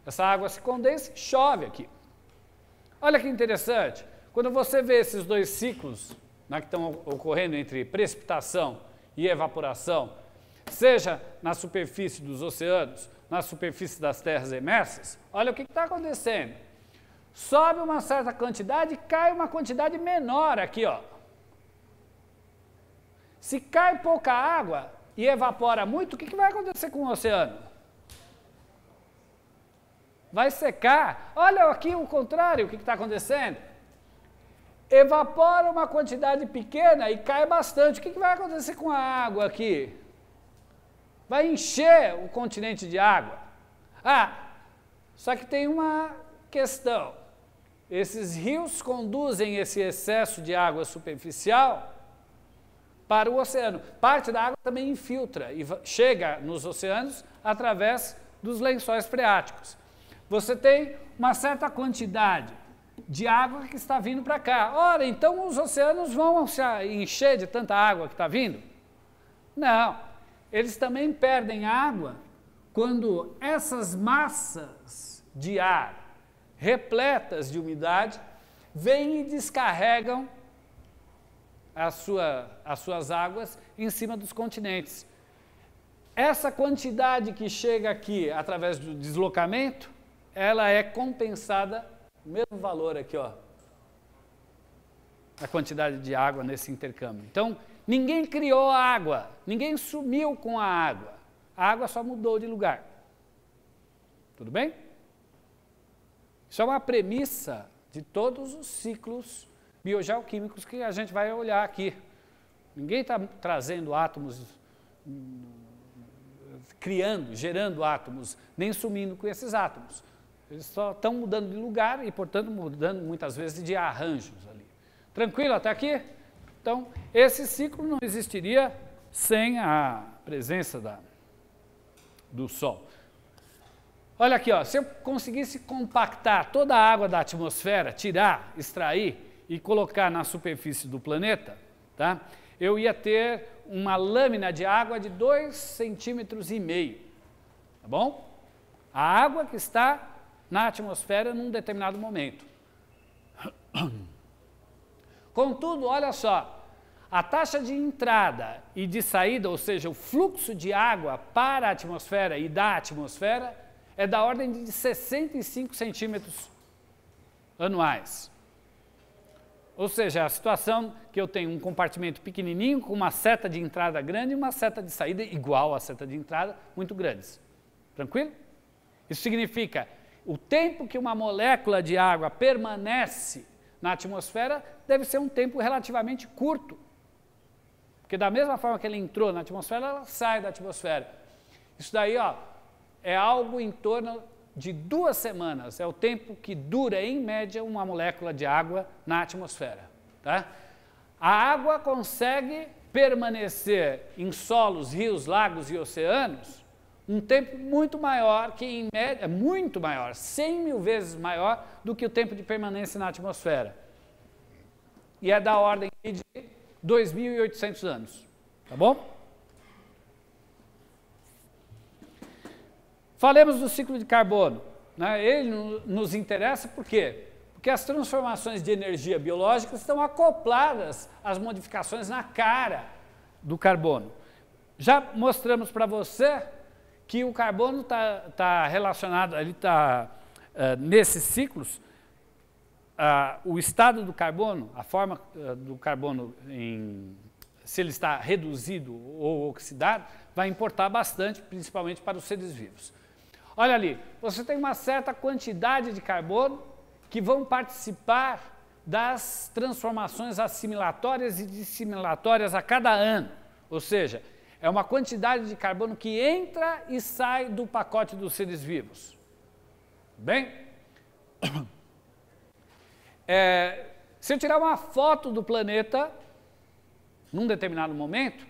Essa água se condensa e chove aqui. Olha que interessante, quando você vê esses dois ciclos né, que estão ocorrendo entre precipitação e evaporação, seja na superfície dos oceanos, na superfície das terras emersas, olha o que está acontecendo sobe uma certa quantidade, cai uma quantidade menor aqui, ó. Se cai pouca água e evapora muito, o que, que vai acontecer com o oceano? Vai secar. Olha aqui o contrário, o que está acontecendo? Evapora uma quantidade pequena e cai bastante. O que, que vai acontecer com a água aqui? Vai encher o continente de água. Ah, só que tem uma questão esses rios conduzem esse excesso de água superficial para o oceano. Parte da água também infiltra e chega nos oceanos através dos lençóis freáticos. Você tem uma certa quantidade de água que está vindo para cá. Ora, então os oceanos vão se encher de tanta água que está vindo? Não. Eles também perdem água quando essas massas de ar repletas de umidade, vêm e descarregam as, sua, as suas águas em cima dos continentes. Essa quantidade que chega aqui através do deslocamento, ela é compensada, o mesmo valor aqui, ó, a quantidade de água nesse intercâmbio. Então, ninguém criou a água, ninguém sumiu com a água. A água só mudou de lugar. Tudo bem? Isso é uma premissa de todos os ciclos biogeoquímicos que a gente vai olhar aqui. Ninguém está trazendo átomos, criando, gerando átomos, nem sumindo com esses átomos. Eles só estão mudando de lugar e, portanto, mudando muitas vezes de arranjos ali. Tranquilo até aqui? Então, esse ciclo não existiria sem a presença da, do Sol. Olha aqui, ó, se eu conseguisse compactar toda a água da atmosfera, tirar, extrair e colocar na superfície do planeta, tá? eu ia ter uma lâmina de água de 2,5 centímetros e meio, tá bom? A água que está na atmosfera num determinado momento. Contudo, olha só, a taxa de entrada e de saída, ou seja, o fluxo de água para a atmosfera e da atmosfera, é da ordem de 65 centímetros anuais. Ou seja, a situação que eu tenho um compartimento pequenininho com uma seta de entrada grande e uma seta de saída igual à seta de entrada, muito grandes. Tranquilo? Isso significa o tempo que uma molécula de água permanece na atmosfera deve ser um tempo relativamente curto. Porque da mesma forma que ela entrou na atmosfera, ela sai da atmosfera. Isso daí, ó, é algo em torno de duas semanas, é o tempo que dura, em média, uma molécula de água na atmosfera. Tá? A água consegue permanecer em solos, rios, lagos e oceanos um tempo muito maior que em média, muito maior, 100 mil vezes maior do que o tempo de permanência na atmosfera. E é da ordem de 2.800 anos, tá bom? Falemos do ciclo de carbono. Né? Ele nos interessa por quê? Porque as transformações de energia biológica estão acopladas às modificações na cara do carbono. Já mostramos para você que o carbono está tá relacionado, ele está uh, eh, nesses ciclos, uh, o estado do carbono, a forma uh, do carbono, em, se ele está reduzido ou oxidado, vai importar bastante, principalmente para os seres vivos. Olha ali, você tem uma certa quantidade de carbono que vão participar das transformações assimilatórias e dissimilatórias a cada ano. Ou seja, é uma quantidade de carbono que entra e sai do pacote dos seres vivos. Bem? É, se eu tirar uma foto do planeta num determinado momento,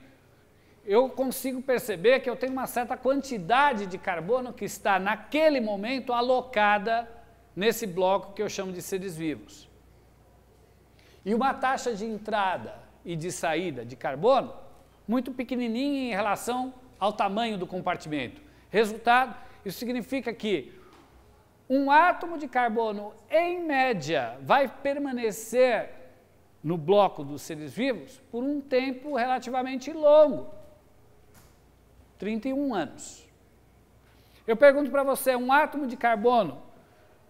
eu consigo perceber que eu tenho uma certa quantidade de carbono que está naquele momento alocada nesse bloco que eu chamo de seres vivos. E uma taxa de entrada e de saída de carbono muito pequenininha em relação ao tamanho do compartimento. Resultado, isso significa que um átomo de carbono, em média, vai permanecer no bloco dos seres vivos por um tempo relativamente longo. 31 anos. Eu pergunto para você, um átomo de carbono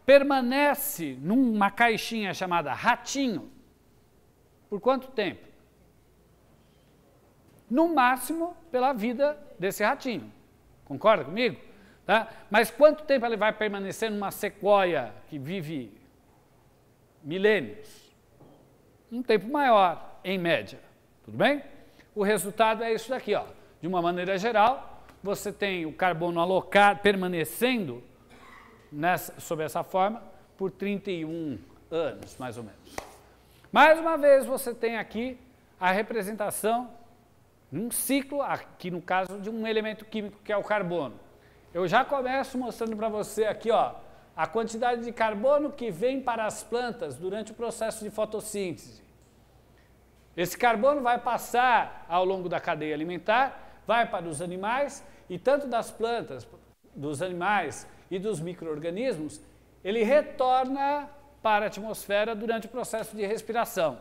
permanece numa caixinha chamada ratinho por quanto tempo? No máximo pela vida desse ratinho. Concorda comigo? Tá? Mas quanto tempo ele vai permanecer numa sequoia que vive milênios? Um tempo maior, em média. Tudo bem? O resultado é isso daqui, ó de uma maneira geral, você tem o carbono alocado, permanecendo nessa, sob essa forma por 31 anos, mais ou menos. Mais uma vez, você tem aqui a representação num ciclo, aqui no caso de um elemento químico que é o carbono. Eu já começo mostrando para você aqui, ó, a quantidade de carbono que vem para as plantas durante o processo de fotossíntese. Esse carbono vai passar ao longo da cadeia alimentar vai para os animais e tanto das plantas, dos animais e dos micro-organismos, ele retorna para a atmosfera durante o processo de respiração.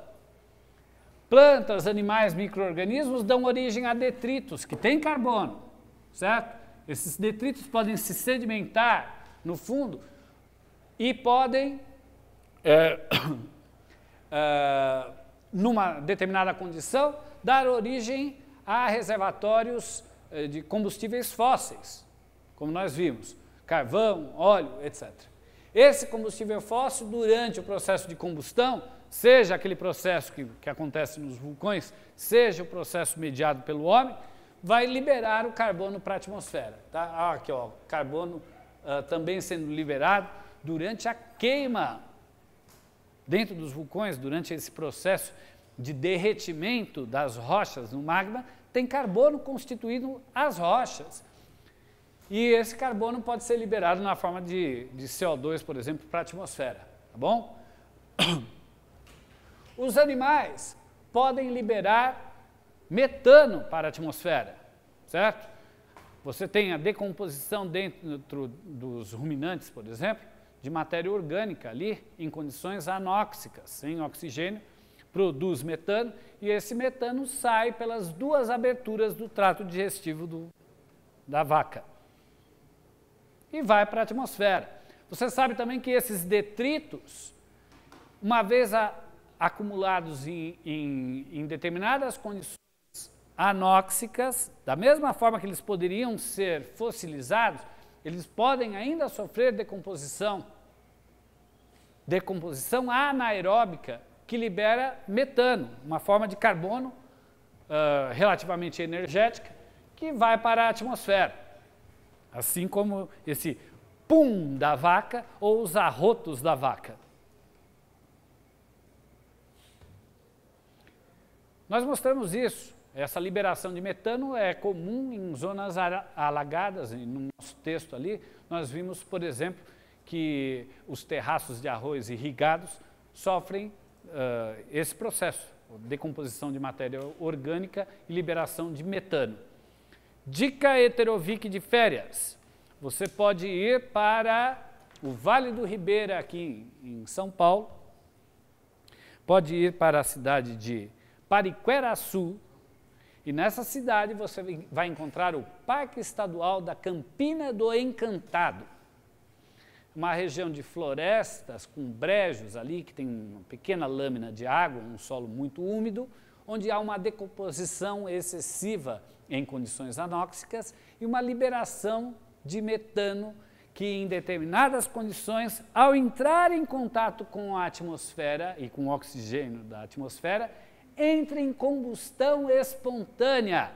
Plantas, animais, micro-organismos dão origem a detritos que têm carbono, certo? Esses detritos podem se sedimentar no fundo e podem, é, é, numa determinada condição, dar origem há reservatórios eh, de combustíveis fósseis, como nós vimos, carvão, óleo, etc. Esse combustível fóssil, durante o processo de combustão, seja aquele processo que, que acontece nos vulcões, seja o processo mediado pelo homem, vai liberar o carbono para a atmosfera. Tá? Ah, aqui, ó, carbono uh, também sendo liberado durante a queima dentro dos vulcões, durante esse processo de derretimento das rochas no magma, tem carbono constituindo as rochas. E esse carbono pode ser liberado na forma de, de CO2, por exemplo, para a atmosfera, tá bom? Os animais podem liberar metano para a atmosfera, certo? Você tem a decomposição dentro dos ruminantes, por exemplo, de matéria orgânica ali em condições anóxicas, sem oxigênio, produz metano e esse metano sai pelas duas aberturas do trato digestivo do, da vaca e vai para a atmosfera. Você sabe também que esses detritos, uma vez a, acumulados em, em, em determinadas condições anóxicas, da mesma forma que eles poderiam ser fossilizados, eles podem ainda sofrer decomposição, decomposição anaeróbica que libera metano, uma forma de carbono uh, relativamente energética que vai para a atmosfera. Assim como esse pum da vaca ou os arrotos da vaca. Nós mostramos isso. Essa liberação de metano é comum em zonas alagadas. No nosso texto ali, nós vimos, por exemplo, que os terraços de arroz irrigados sofrem uh, esse processo, decomposição de matéria orgânica e liberação de metano. Dica Heterovic de férias. Você pode ir para o Vale do Ribeira, aqui em, em São Paulo. Pode ir para a cidade de Pariqueraçu. E nessa cidade você vai encontrar o Parque Estadual da Campina do Encantado uma região de florestas com brejos ali, que tem uma pequena lâmina de água, um solo muito úmido, onde há uma decomposição excessiva em condições anóxicas e uma liberação de metano que, em determinadas condições, ao entrar em contato com a atmosfera e com o oxigênio da atmosfera, entra em combustão espontânea.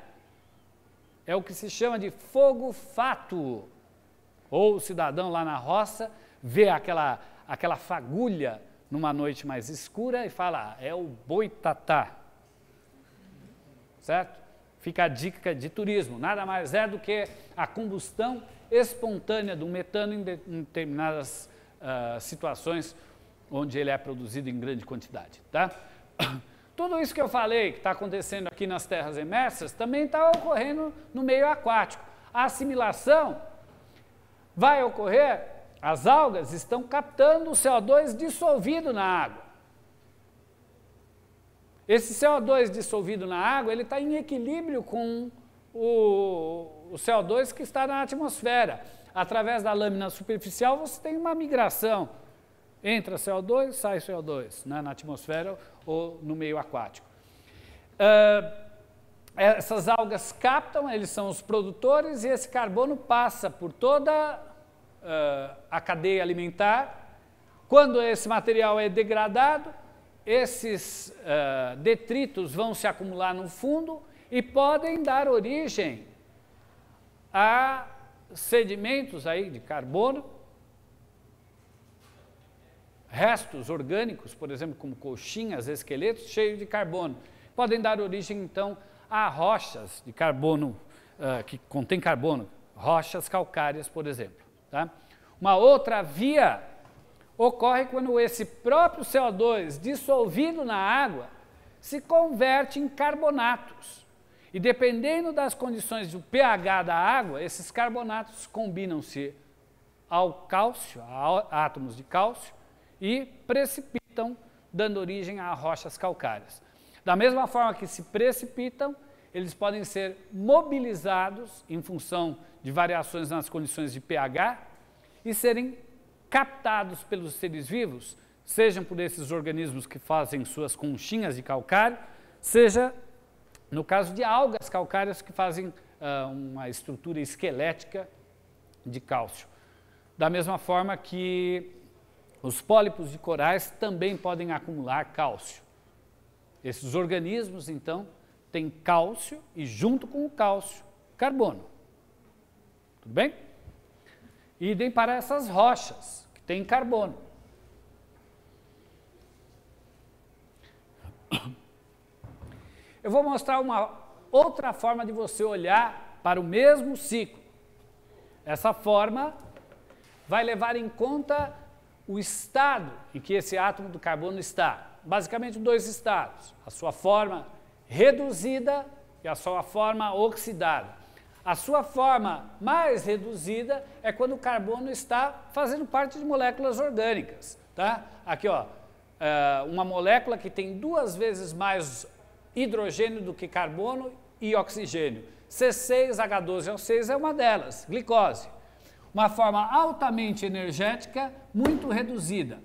É o que se chama de fogo fátuo. Ou o cidadão lá na roça vê aquela, aquela fagulha numa noite mais escura e fala, ah, é o boitatá. Certo? Fica a dica de turismo, nada mais é do que a combustão espontânea do metano em, de, em determinadas uh, situações onde ele é produzido em grande quantidade. Tá? Tudo isso que eu falei que está acontecendo aqui nas terras emersas também está ocorrendo no meio aquático. A assimilação vai ocorrer? As algas estão captando o CO2 dissolvido na água. Esse CO2 dissolvido na água, ele está em equilíbrio com o, o CO2 que está na atmosfera. Através da lâmina superficial, você tem uma migração. Entra CO2, sai CO2 né, na atmosfera ou no meio aquático. Uh, essas algas captam, eles são os produtores, e esse carbono passa por toda uh, a cadeia alimentar. Quando esse material é degradado, esses uh, detritos vão se acumular no fundo e podem dar origem a sedimentos aí de carbono, restos orgânicos, por exemplo, como coxinhas, esqueletos cheios de carbono, podem dar origem então a rochas de carbono, uh, que contém carbono, rochas calcárias, por exemplo. Tá? Uma outra via ocorre quando esse próprio CO2 dissolvido na água se converte em carbonatos. E dependendo das condições do pH da água, esses carbonatos combinam-se ao cálcio, a átomos de cálcio, e precipitam, dando origem a rochas calcárias. Da mesma forma que se precipitam, eles podem ser mobilizados em função de variações nas condições de pH e serem captados pelos seres vivos, sejam por esses organismos que fazem suas conchinhas de calcário, seja no caso de algas calcárias que fazem uh, uma estrutura esquelética de cálcio. Da mesma forma que os pólipos de corais também podem acumular cálcio. Esses organismos, então, têm cálcio e, junto com o cálcio, carbono. Tudo bem? Idem para essas rochas, que têm carbono. Eu vou mostrar uma outra forma de você olhar para o mesmo ciclo. Essa forma vai levar em conta o estado em que esse átomo do carbono está basicamente dois estados: a sua forma reduzida e a sua forma oxidada. A sua forma mais reduzida é quando o carbono está fazendo parte de moléculas orgânicas, tá? Aqui, ó, eh, uma molécula que tem duas vezes mais hidrogênio do que carbono e oxigênio. C6H12O6 é uma delas, glicose. Uma forma altamente energética, muito reduzida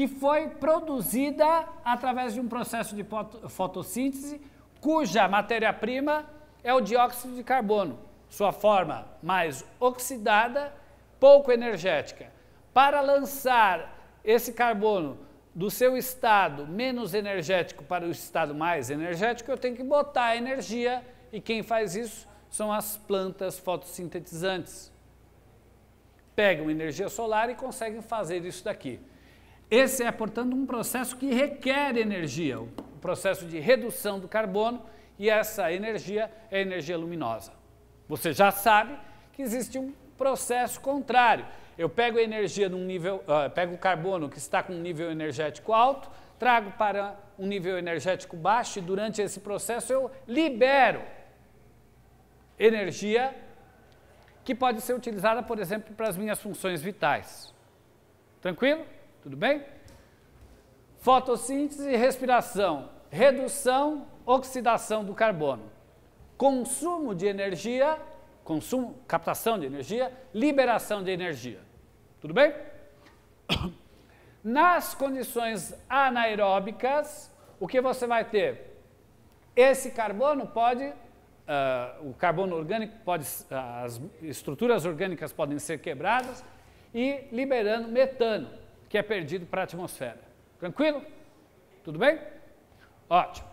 que foi produzida através de um processo de fotossíntese cuja matéria-prima é o dióxido de carbono, sua forma mais oxidada, pouco energética. Para lançar esse carbono do seu estado menos energético para o estado mais energético, eu tenho que botar energia e quem faz isso são as plantas fotossintetizantes. Pegam energia solar e conseguem fazer isso daqui. Esse é, portanto, um processo que requer energia, o um processo de redução do carbono, e essa energia é energia luminosa. Você já sabe que existe um processo contrário. Eu pego a energia num nível, uh, pego o carbono que está com um nível energético alto, trago para um nível energético baixo e durante esse processo eu libero energia que pode ser utilizada, por exemplo, para as minhas funções vitais. Tranquilo? Tudo bem? Fotossíntese e respiração, redução, oxidação do carbono. Consumo de energia, consumo, captação de energia, liberação de energia. Tudo bem? Nas condições anaeróbicas, o que você vai ter? Esse carbono pode, uh, o carbono orgânico pode, as estruturas orgânicas podem ser quebradas e liberando metano que é perdido para a atmosfera. Tranquilo? Tudo bem? Ótimo.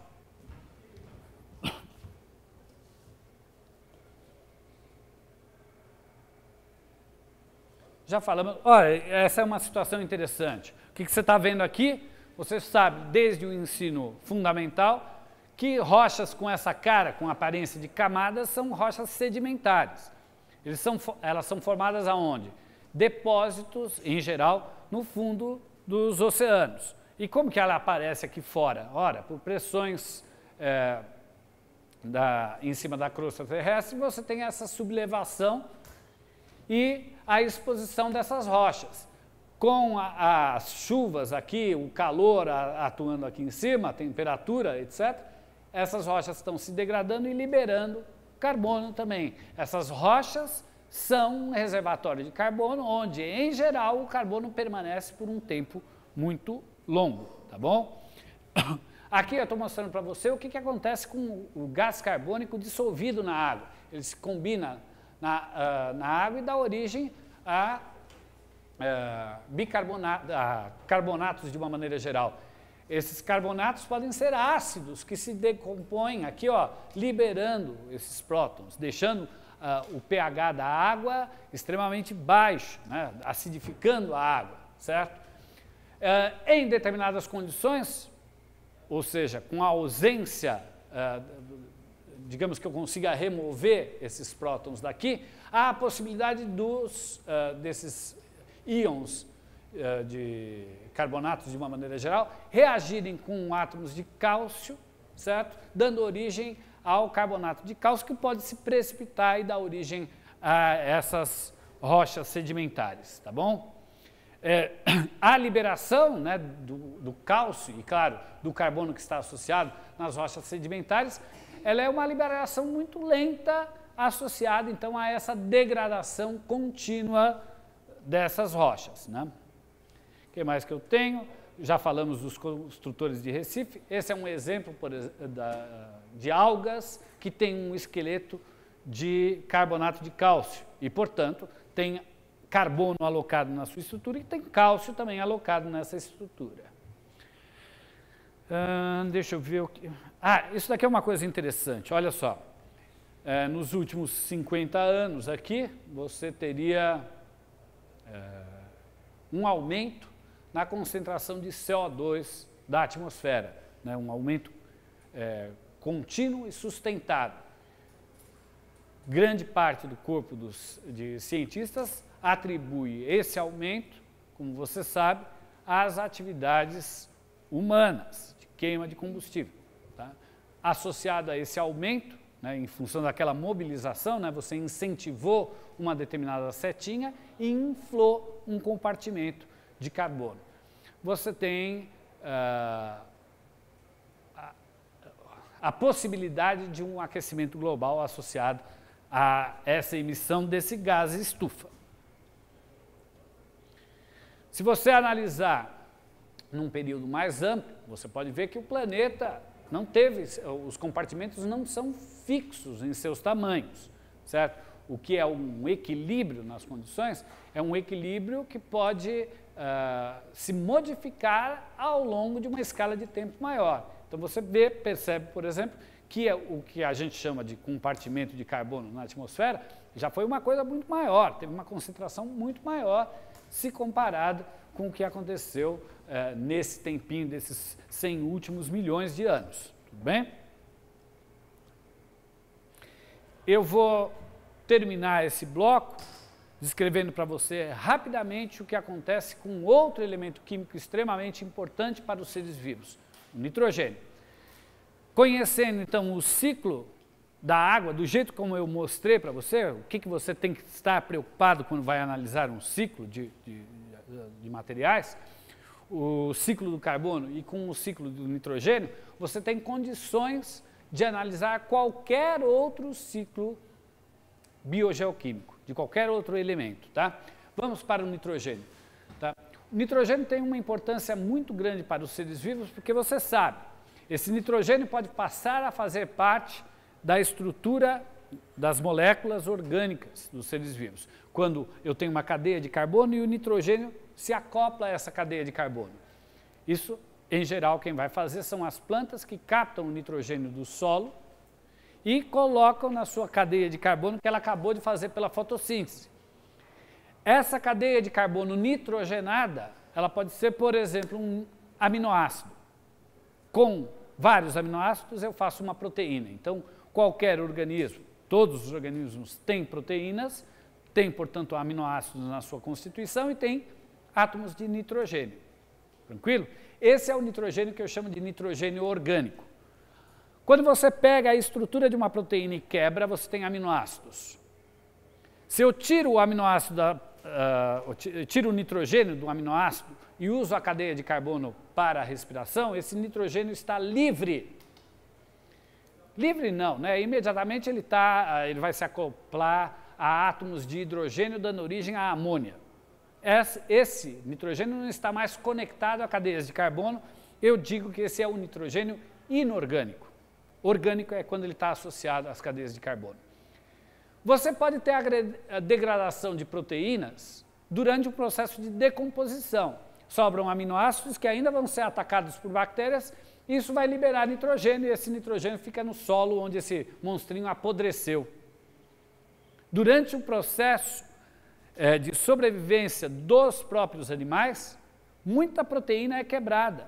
Já falamos. Olha, essa é uma situação interessante. O que, que você está vendo aqui? Você sabe, desde o ensino fundamental, que rochas com essa cara, com aparência de camadas, são rochas sedimentares. São, elas são formadas aonde? Depósitos, em geral, no fundo dos oceanos. E como que ela aparece aqui fora? Ora, por pressões é, da, em cima da crosta terrestre, você tem essa sublevação e a exposição dessas rochas. Com a, as chuvas aqui, o calor a, atuando aqui em cima, a temperatura, etc., essas rochas estão se degradando e liberando carbono também. Essas rochas são um reservatório de carbono, onde, em geral, o carbono permanece por um tempo muito longo, tá bom? Aqui eu estou mostrando para você o que, que acontece com o gás carbônico dissolvido na água. Ele se combina na, uh, na água e dá origem a, uh, ah, bicarbonato, carbonatos de uma maneira geral. Esses carbonatos podem ser ácidos que se decompõem aqui, ó, liberando esses prótons, deixando uh, o pH da água extremamente baixo, né, acidificando a água, certo? Uh, em determinadas condições, ou seja, com a ausência, uh, digamos que eu consiga remover esses prótons daqui, há a possibilidade dos, desses íons de carbonatos, de uma maneira geral, reagirem com átomos de cálcio, certo? Dando origem ao carbonato de cálcio, que pode se precipitar e dar origem a essas rochas sedimentares, tá bom? É, a liberação né, do, do, cálcio e, claro, do carbono que está associado nas rochas sedimentares, ela é uma liberação muito lenta associada, então, a essa degradação contínua dessas rochas. Né? O que mais que eu tenho? Já falamos dos construtores de Recife. Esse é um exemplo por, da, de algas que tem um esqueleto de carbonato de cálcio e, portanto, tem carbono alocado na sua estrutura e tem cálcio também alocado nessa estrutura. deixa eu ver o que. Ah, isso daqui é uma coisa interessante. Olha só. É, nos últimos 50 anos aqui, você teria é, um aumento na concentração de CO2 da atmosfera, né? um aumento é, contínuo e sustentado. Grande parte do corpo dos, de cientistas atribui esse aumento, como você sabe, às atividades humanas de queima de combustível. Tá? Associado a esse aumento, né, em função daquela mobilização, né, você incentivou uma determinada setinha e inflou um compartimento de carbono. Você tem. Uh, a possibilidade de um aquecimento global associado a essa emissão desse gás estufa. Se você analisar num período mais amplo, você pode ver que o planeta não teve, os compartimentos não são fixos em seus tamanhos, certo? O que é um equilíbrio nas condições é um equilíbrio que pode uh, se modificar ao longo de uma escala de tempo maior. Então você vê, percebe, por exemplo, que é o que a gente chama de compartimento de carbono na atmosfera já foi uma coisa muito maior, teve uma concentração muito maior se comparado com o que aconteceu eh, nesse tempinho desses 100 últimos milhões de anos. Tudo bem? Eu vou terminar esse bloco descrevendo para você rapidamente o que acontece com outro elemento químico extremamente importante para os seres vivos, o nitrogênio. Conhecendo então o ciclo da água, do jeito como eu mostrei para você, o que, que você tem que estar preocupado quando vai analisar um ciclo de, de, de materiais, o ciclo do carbono e com o ciclo do nitrogênio, você tem condições de analisar qualquer outro ciclo biogeoquímico, de qualquer outro elemento, tá? Vamos para o nitrogênio. Nitrogênio tem uma importância muito grande para os seres vivos, porque você sabe, esse nitrogênio pode passar a fazer parte da estrutura das moléculas orgânicas dos seres vivos. Quando eu tenho uma cadeia de carbono e o nitrogênio se acopla a essa cadeia de carbono. Isso, em geral, quem vai fazer são as plantas que captam o nitrogênio do solo e colocam na sua cadeia de carbono que ela acabou de fazer pela fotossíntese. Essa cadeia de carbono nitrogenada, ela pode ser, por exemplo, um aminoácido. Com vários aminoácidos eu faço uma proteína. Então, qualquer organismo, todos os organismos têm proteínas, têm, portanto, aminoácidos na sua constituição e têm átomos de nitrogênio. Tranquilo? Esse é o nitrogênio que eu chamo de nitrogênio orgânico. Quando você pega a estrutura de uma proteína e quebra, você tem aminoácidos. Se eu tiro o aminoácido da uh, tiro o nitrogênio do aminoácido e uso a cadeia de carbono para a respiração, esse nitrogênio está livre. Livre não, né? Imediatamente ele, tá, ah, ele vai se acoplar a átomos de hidrogênio dando origem à amônia. Esse, esse nitrogênio não está mais conectado a cadeias de carbono. Eu digo que esse é o nitrogênio inorgânico. Orgânico é quando ele está associado às cadeias de carbono. Você pode ter a degradação de proteínas durante o processo de decomposição. Sobram aminoácidos que ainda vão ser atacados por bactérias, e isso vai liberar nitrogênio, e esse nitrogênio fica no solo onde esse monstrinho apodreceu. Durante o processo é, de sobrevivência dos próprios animais, muita proteína é quebrada.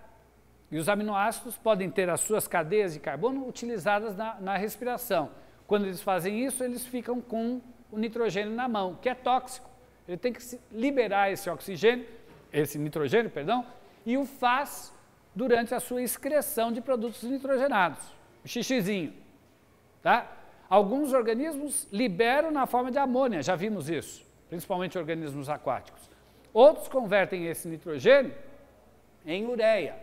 E os aminoácidos podem ter as suas cadeias de carbono utilizadas na, na respiração. Quando eles fazem isso, eles ficam com o nitrogênio na mão, que é tóxico. Ele tem que liberar esse oxigênio, esse nitrogênio, perdão, e o faz durante a sua excreção de produtos nitrogenados, o xixizinho, tá? Alguns organismos liberam na forma de amônia, já vimos isso, principalmente organismos aquáticos. Outros convertem esse nitrogênio em ureia,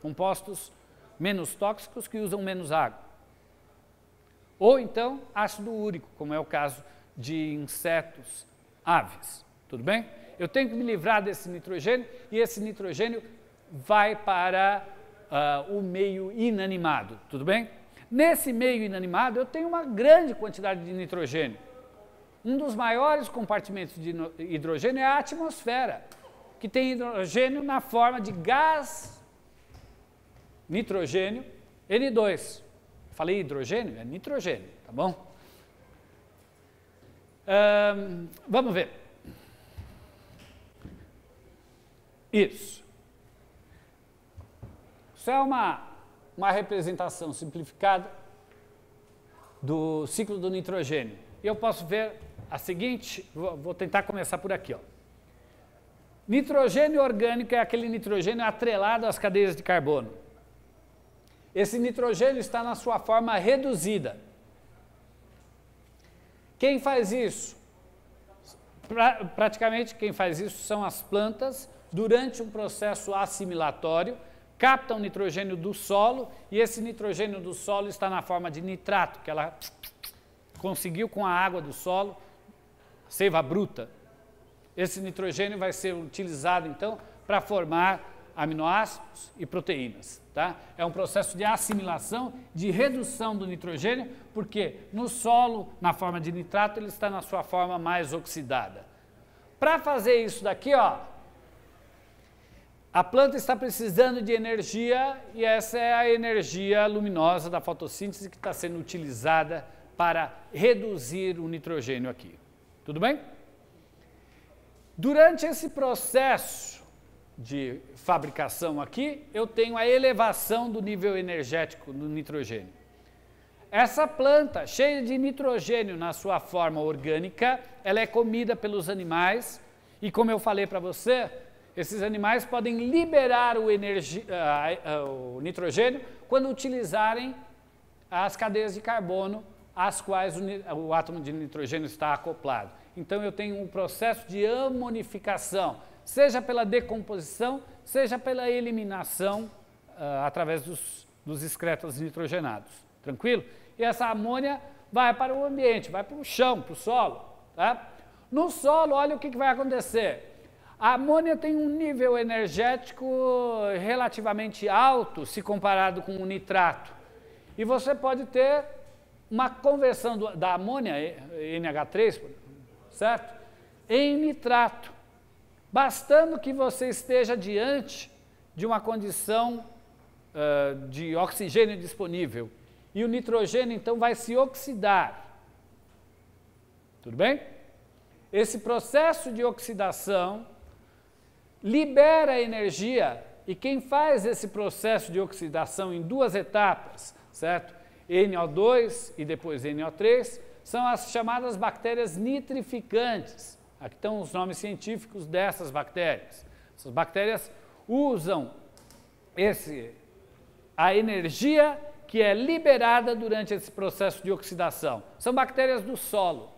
compostos menos tóxicos que usam menos água. Ou então ácido úrico, como é o caso de insetos, aves. Tudo bem? Eu tenho que me livrar desse nitrogênio e esse nitrogênio vai para uh, o meio inanimado. Tudo bem? Nesse meio inanimado eu tenho uma grande quantidade de nitrogênio. Um dos maiores compartimentos de hidrogênio é a atmosfera, que tem hidrogênio na forma de gás nitrogênio N2 falei hidrogênio? É nitrogênio, tá bom? vamos ver. Isso. Isso é uma, uma representação simplificada do ciclo do nitrogênio. Eu posso ver a seguinte, vou tentar começar por aqui. Ó. Nitrogênio orgânico é aquele nitrogênio atrelado às cadeias de carbono. Esse nitrogênio está na sua forma reduzida. Quem faz isso? Pra, praticamente quem faz isso são as plantas, durante um processo assimilatório, captam nitrogênio do solo e esse nitrogênio do solo está na forma de nitrato, que ela conseguiu com a água do solo, seiva bruta. Esse nitrogênio vai ser utilizado então para formar aminoácidos e proteínas. Tá? É um processo de assimilação, de redução do nitrogênio, porque no solo, na forma de nitrato, ele está na sua forma mais oxidada. Para fazer isso daqui, ó, a planta está precisando de energia e essa é a energia luminosa da fotossíntese que está sendo utilizada para reduzir o nitrogênio aqui. Tudo bem? Durante esse processo, de fabricação aqui, eu tenho a elevação do nível energético do nitrogênio. Essa planta, cheia de nitrogênio na sua forma orgânica, ela é comida pelos animais e, como eu falei para você, esses animais podem liberar o, o nitrogênio quando utilizarem as cadeias de carbono às quais o, o átomo de nitrogênio está acoplado. Então, eu tenho um processo de amonificação seja pela decomposição, seja pela eliminação uh, através dos, dos excretos nitrogenados. Tranquilo? E essa amônia vai para o ambiente, vai para o chão, para o solo. Tá? No solo, olha o que, que vai acontecer. A amônia tem um nível energético relativamente alto se comparado com o nitrato. E você pode ter uma conversão do, da amônia, NH3, certo? Em nitrato. Bastando que você esteja diante de uma condição uh, de oxigênio disponível. E o nitrogênio, então, vai se oxidar. Tudo bem? Esse processo de oxidação libera energia e quem faz esse processo de oxidação em duas etapas, certo? NO2 e depois NO3, são as chamadas bactérias nitrificantes. Aqui estão os nomes científicos dessas bactérias. Essas bactérias usam esse, a energia que é liberada durante esse processo de oxidação. São bactérias do solo.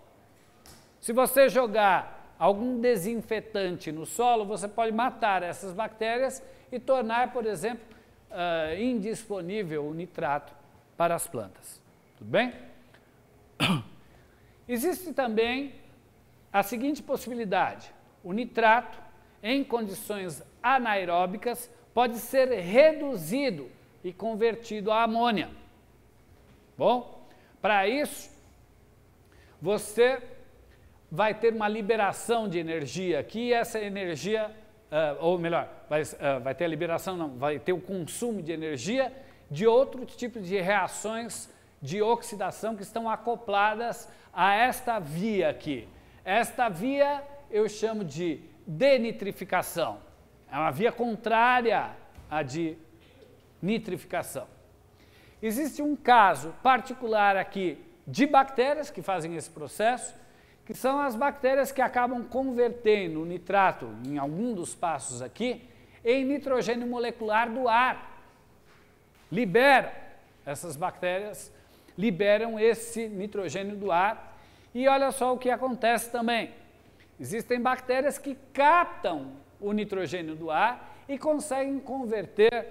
Se você jogar algum desinfetante no solo, você pode matar essas bactérias e tornar, por exemplo, uh, indisponível o nitrato para as plantas. Tudo bem? Existe também a seguinte possibilidade: o nitrato, em condições anaeróbicas, pode ser reduzido e convertido a amônia. Bom, para isso, você vai ter uma liberação de energia aqui, essa energia, uh, ou melhor, vai, uh, vai ter a liberação, não, vai ter o consumo de energia de outro tipo de reações de oxidação que estão acopladas a esta via aqui. Esta via eu chamo de denitrificação. É uma via contrária à de nitrificação. Existe um caso particular aqui de bactérias que fazem esse processo, que são as bactérias que acabam convertendo o nitrato, em algum dos passos aqui, em nitrogênio molecular do ar. Libera, essas bactérias liberam esse nitrogênio do ar e olha só o que acontece também. Existem bactérias que captam o nitrogênio do ar e conseguem converter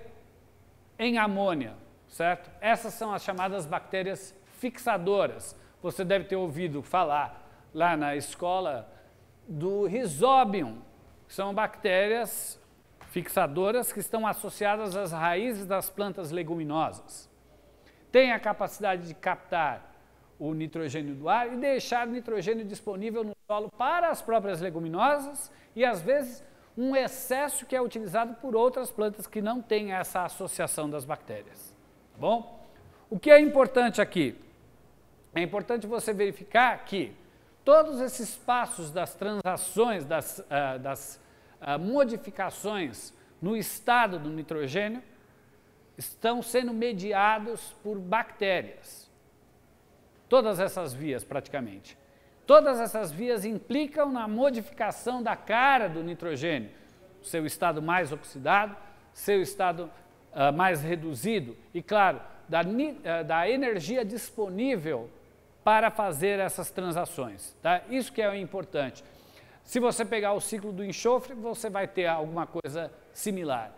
em amônia, certo? Essas são as chamadas bactérias fixadoras. Você deve ter ouvido falar lá na escola do Rhizobium. São bactérias fixadoras que estão associadas às raízes das plantas leguminosas. Tem a capacidade de captar o nitrogênio do ar e deixar nitrogênio disponível no solo para as próprias leguminosas e às vezes um excesso que é utilizado por outras plantas que não têm essa associação das bactérias. Tá bom? O que é importante aqui? É importante você verificar que todos esses passos das transações, das, ah, das ah, modificações no estado do nitrogênio estão sendo mediados por bactérias. Todas essas vias, praticamente. Todas essas vias implicam na modificação da cara do nitrogênio, seu estado mais oxidado, seu estado uh, mais reduzido e, claro, da, uh, da energia disponível para fazer essas transações. Tá? Isso que é o importante. Se você pegar o ciclo do enxofre, você vai ter alguma coisa similar.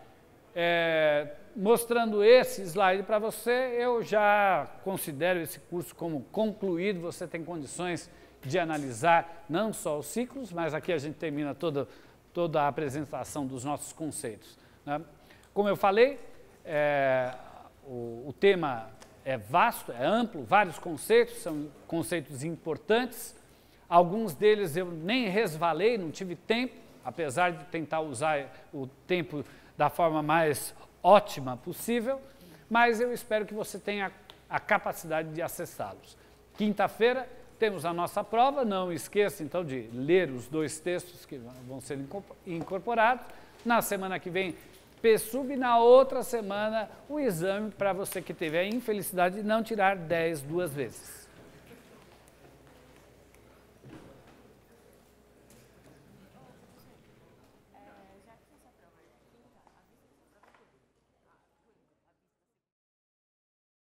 É, mostrando esse slide para você, eu já considero esse curso como concluído, você tem condições de analisar não só os ciclos, mas aqui a gente termina toda, toda a apresentação dos nossos conceitos. Né? Como eu falei, é, o, o tema é vasto, é amplo, vários conceitos, são conceitos importantes. Alguns deles eu nem resvalei, não tive tempo, apesar de tentar usar o tempo da forma mais ótima possível, mas eu espero que você tenha a capacidade de acessá-los. Quinta-feira temos a nossa prova, não esqueça então de ler os dois textos que vão ser incorporados. Na semana que vem, PSUB, na outra semana, o exame para você que teve a infelicidade de não tirar 10 duas vezes.